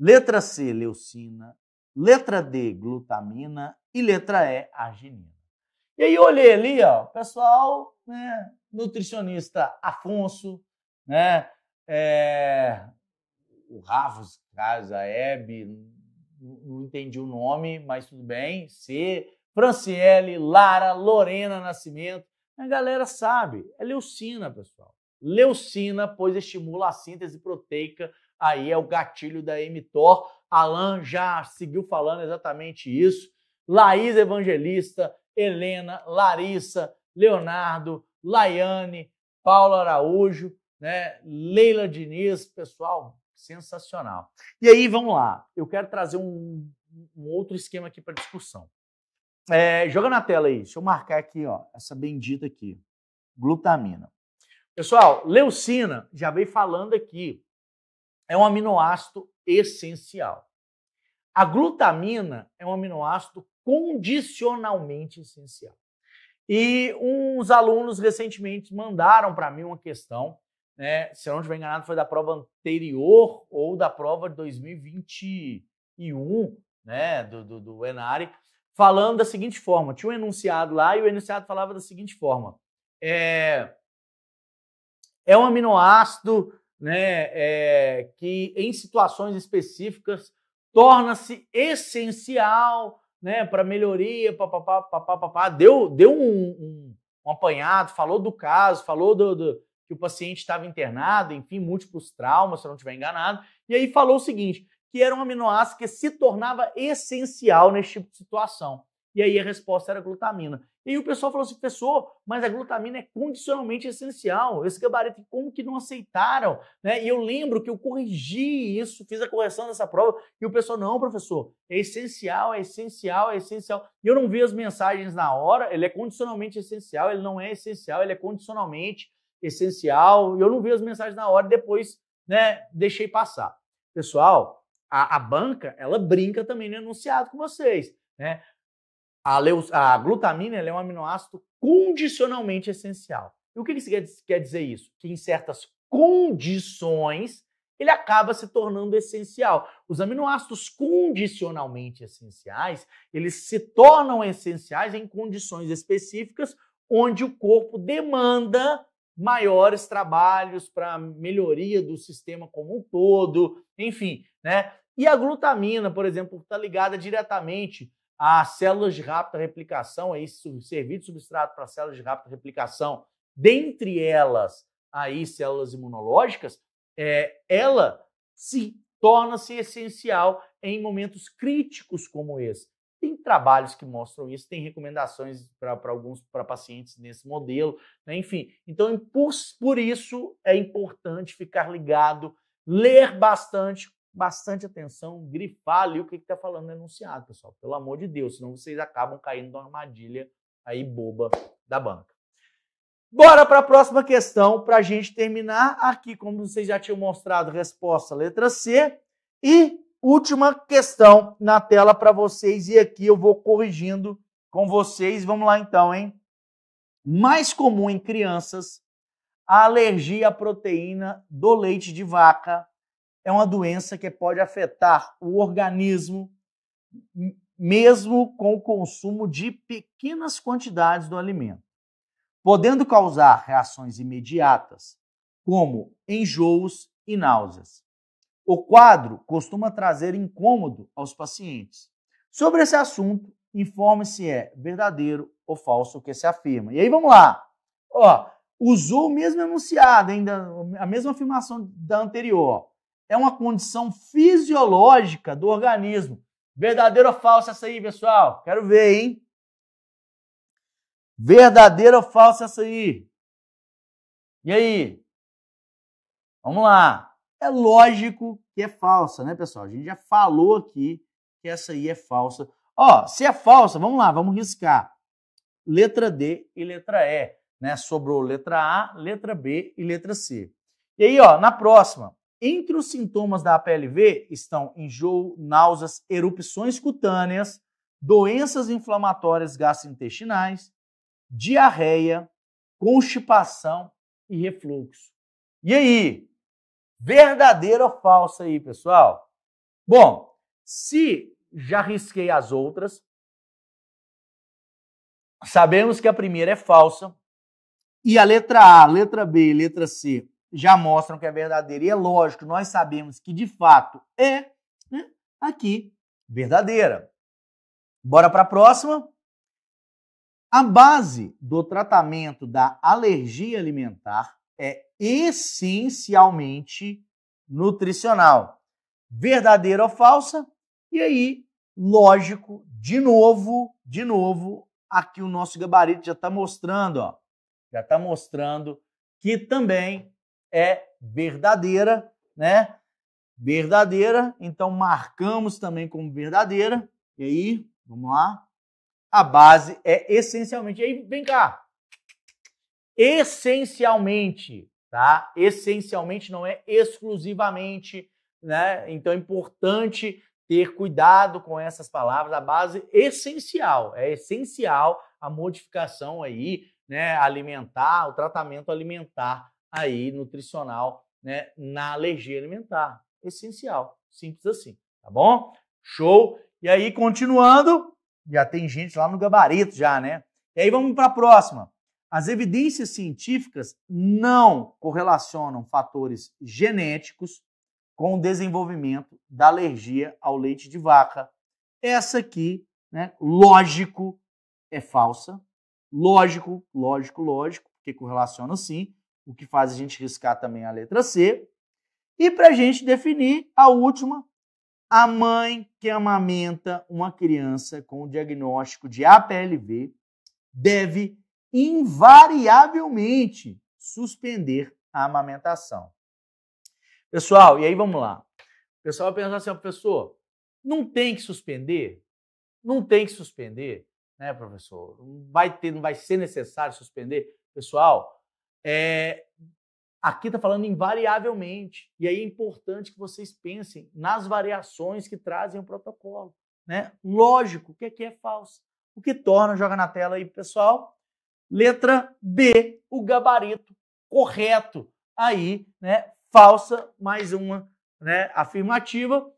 Letra C, leucina. Letra D, glutamina. E letra E, arginina. E aí eu olhei ali, ó, pessoal, né, nutricionista Afonso, né, é, o Ravos, Casa, Hebe, não entendi o nome, mas tudo bem, C, Franciele, Lara, Lorena Nascimento. A galera sabe, é leucina, pessoal leucina, pois estimula a síntese proteica, aí é o gatilho da mTOR. Alan já seguiu falando exatamente isso. Laís Evangelista, Helena, Larissa, Leonardo, Laiane, Paula Araújo, né? Leila Diniz, pessoal, sensacional. E aí, vamos lá. Eu quero trazer um, um outro esquema aqui para discussão. É, joga na tela aí, deixa eu marcar aqui, ó, essa bendita aqui, glutamina. Pessoal, leucina, já veio falando aqui, é um aminoácido essencial. A glutamina é um aminoácido condicionalmente essencial. E uns alunos recentemente mandaram para mim uma questão, né, se eu não estiver enganado, foi da prova anterior ou da prova de 2021, né, do, do, do Enari, falando da seguinte forma: tinha um enunciado lá e o enunciado falava da seguinte forma. É, é um aminoácido né, é, que, em situações específicas, torna-se essencial né, para melhoria, papapá, Deu, deu um, um, um, apanhado, falou do caso, falou do, do que o paciente estava internado, enfim, múltiplos traumas, se eu não estiver enganado. E aí falou o seguinte, que era um aminoácido que se tornava essencial nesse tipo de situação. E aí a resposta era glutamina. E o pessoal falou assim, professor, mas a glutamina é condicionalmente essencial. Esse gabarito, como que não aceitaram? Né? E eu lembro que eu corrigi isso, fiz a correção dessa prova, e o pessoal, não, professor, é essencial, é essencial, é essencial. E eu não vi as mensagens na hora, ele é condicionalmente essencial, ele não é essencial, ele é condicionalmente essencial. E eu não vi as mensagens na hora, depois né, deixei passar. Pessoal, a, a banca, ela brinca também no enunciado com vocês. Né? A, a glutamina é um aminoácido condicionalmente essencial. E o que, que quer dizer isso? Que em certas condições ele acaba se tornando essencial. Os aminoácidos condicionalmente essenciais, eles se tornam essenciais em condições específicas onde o corpo demanda maiores trabalhos para melhoria do sistema como um todo, enfim, né? E a glutamina, por exemplo, está ligada diretamente as células de rápida replicação, aí é servir de substrato para células de rápida replicação, dentre elas aí células imunológicas, é, ela se torna-se essencial em momentos críticos como esse. Tem trabalhos que mostram isso, tem recomendações para alguns para pacientes nesse modelo, né? enfim. Então, por, por isso é importante ficar ligado, ler bastante, bastante atenção, grifar ali o que está falando no enunciado, pessoal. Pelo amor de Deus, senão vocês acabam caindo numa armadilha aí boba da banca. Bora para a próxima questão para a gente terminar aqui, como vocês já tinham mostrado, resposta letra C. E última questão na tela para vocês, e aqui eu vou corrigindo com vocês. Vamos lá então, hein? Mais comum em crianças, a alergia à proteína do leite de vaca é uma doença que pode afetar o organismo, mesmo com o consumo de pequenas quantidades do alimento, podendo causar reações imediatas, como enjoos e náuseas. O quadro costuma trazer incômodo aos pacientes. Sobre esse assunto, informe se é verdadeiro ou falso o que se afirma. E aí vamos lá. Ó, usou o mesmo enunciado, ainda a mesma afirmação da anterior é uma condição fisiológica do organismo. Verdadeiro ou falso essa aí, pessoal? Quero ver, hein? Verdadeiro ou falso essa aí? E aí? Vamos lá. É lógico que é falsa, né, pessoal? A gente já falou aqui que essa aí é falsa. Ó, se é falsa, vamos lá, vamos riscar. Letra D e letra E, né? Sobrou letra A, letra B e letra C. E aí, ó, na próxima, entre os sintomas da APLV estão enjoo, náuseas, erupções cutâneas, doenças inflamatórias gastrointestinais, diarreia, constipação e refluxo. E aí? Verdadeira ou falsa aí, pessoal? Bom, se já risquei as outras, sabemos que a primeira é falsa e a letra A, letra B e letra C já mostram que é verdadeira. E é lógico, nós sabemos que de fato é né, aqui verdadeira. Bora para a próxima. A base do tratamento da alergia alimentar é essencialmente nutricional. Verdadeira ou falsa? E aí, lógico, de novo, de novo, aqui o nosso gabarito já está mostrando, ó, já está mostrando que também é verdadeira, né? Verdadeira, então marcamos também como verdadeira. E aí, vamos lá. A base é essencialmente. E aí, vem cá. Essencialmente, tá? Essencialmente não é exclusivamente, né? Então é importante ter cuidado com essas palavras. A base essencial, é essencial a modificação aí, né? Alimentar, o tratamento alimentar aí nutricional né, na alergia alimentar. Essencial, simples assim, tá bom? Show! E aí, continuando, já tem gente lá no gabarito já, né? E aí vamos para a próxima. As evidências científicas não correlacionam fatores genéticos com o desenvolvimento da alergia ao leite de vaca. Essa aqui, né, lógico, é falsa. Lógico, lógico, lógico, porque correlaciona sim o que faz a gente riscar também a letra C. E para a gente definir a última, a mãe que amamenta uma criança com o diagnóstico de APLV deve invariavelmente suspender a amamentação. Pessoal, e aí vamos lá. O pessoal vai pensar assim, professor, não tem que suspender? Não tem que suspender, né, professor? vai ter, não vai ser necessário suspender? Pessoal, é, aqui está falando invariavelmente. E aí é importante que vocês pensem nas variações que trazem o protocolo. Né? Lógico, o que aqui é, é falso. O que torna, joga na tela aí, pessoal. Letra B, o gabarito correto. Aí, né? Falsa, mais uma né, afirmativa.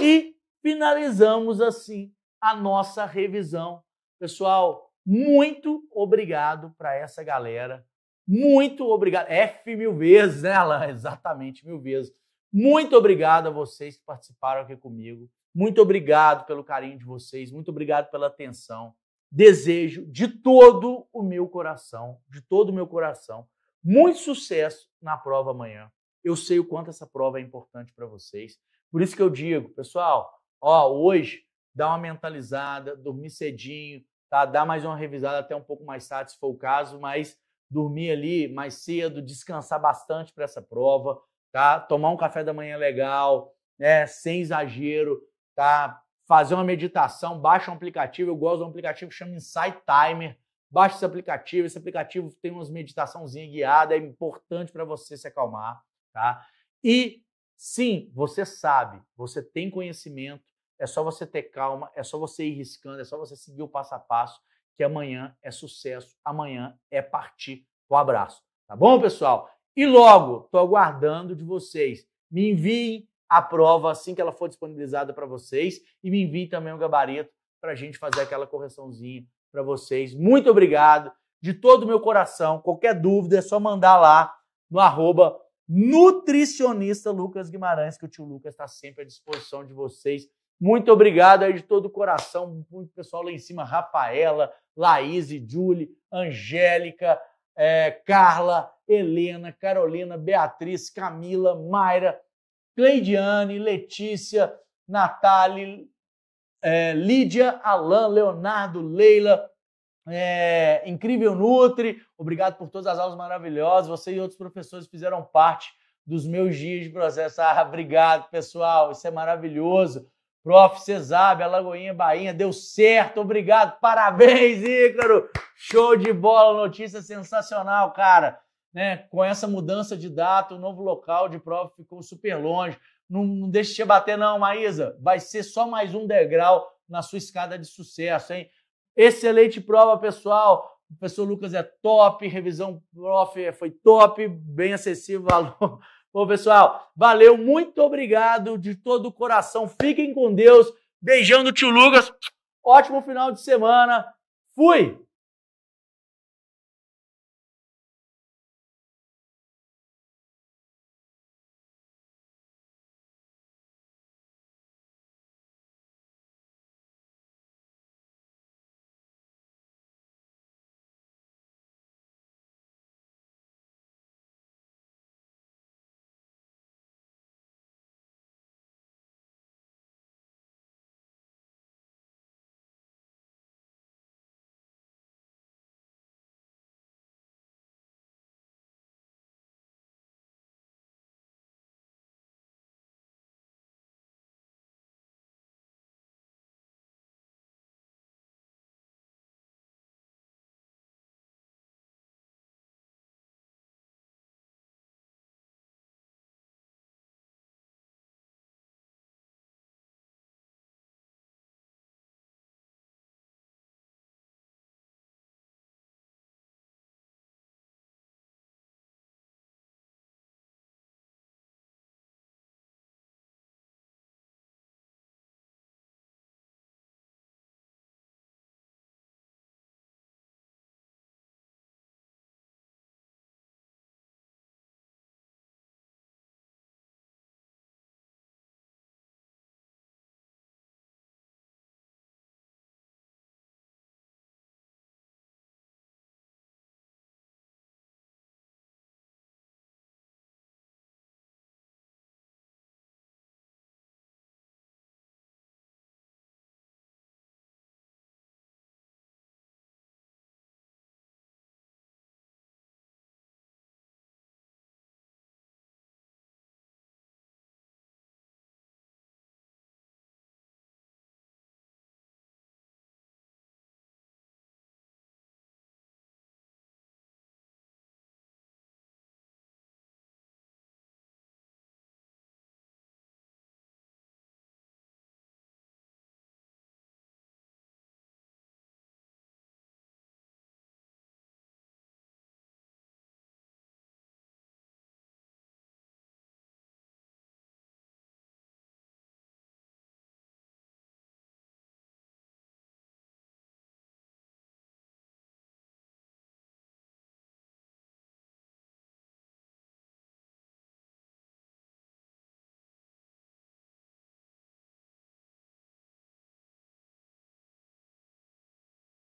E finalizamos assim a nossa revisão. Pessoal, muito obrigado para essa galera muito obrigado. F mil vezes, né, Alain? Exatamente, mil vezes. Muito obrigado a vocês que participaram aqui comigo. Muito obrigado pelo carinho de vocês. Muito obrigado pela atenção. Desejo de todo o meu coração, de todo o meu coração, muito sucesso na prova amanhã. Eu sei o quanto essa prova é importante para vocês. Por isso que eu digo, pessoal, ó, hoje dá uma mentalizada, dormir cedinho, tá? Dá mais uma revisada até um pouco mais tarde, se for o caso, mas dormir ali mais cedo, descansar bastante para essa prova, tá? Tomar um café da manhã legal, né? Sem exagero, tá? Fazer uma meditação, baixa um aplicativo, eu gosto de um aplicativo que chama Insight Timer. Baixa esse aplicativo, esse aplicativo tem umas meditaçãozinha guiada, é importante para você se acalmar, tá? E sim, você sabe, você tem conhecimento, é só você ter calma, é só você ir riscando, é só você seguir o passo a passo que amanhã é sucesso, amanhã é partir Um abraço. Tá bom, pessoal? E logo, estou aguardando de vocês. Me enviem a prova assim que ela for disponibilizada para vocês e me enviem também o gabarito para a gente fazer aquela correçãozinha para vocês. Muito obrigado de todo o meu coração. Qualquer dúvida é só mandar lá no arroba nutricionista Lucas Guimarães, que o tio Lucas está sempre à disposição de vocês muito obrigado aí de todo o coração, muito pessoal lá em cima, Rafaela, Laís, Julie, Angélica, é, Carla, Helena, Carolina, Beatriz, Camila, Mayra, Cleidiane, Letícia, Natália, é, Lídia, Alain, Leonardo, Leila, é, Incrível Nutri, obrigado por todas as aulas maravilhosas. Você e outros professores fizeram parte dos meus dias de processo. Ah, obrigado, pessoal, isso é maravilhoso. Prof, Cesabe, Alagoinha, Bainha, deu certo, obrigado, parabéns, Ícaro! Show de bola, notícia sensacional, cara. Né? Com essa mudança de data, o novo local de prova ficou super longe. Não, não deixe te bater, não, Maísa. Vai ser só mais um degrau na sua escada de sucesso, hein? Excelente prova, pessoal. O professor Lucas é top, revisão prof foi top, bem acessível valor. Bom, pessoal, valeu, muito obrigado de todo o coração. Fiquem com Deus. Beijão do tio Lucas. Ótimo final de semana. Fui!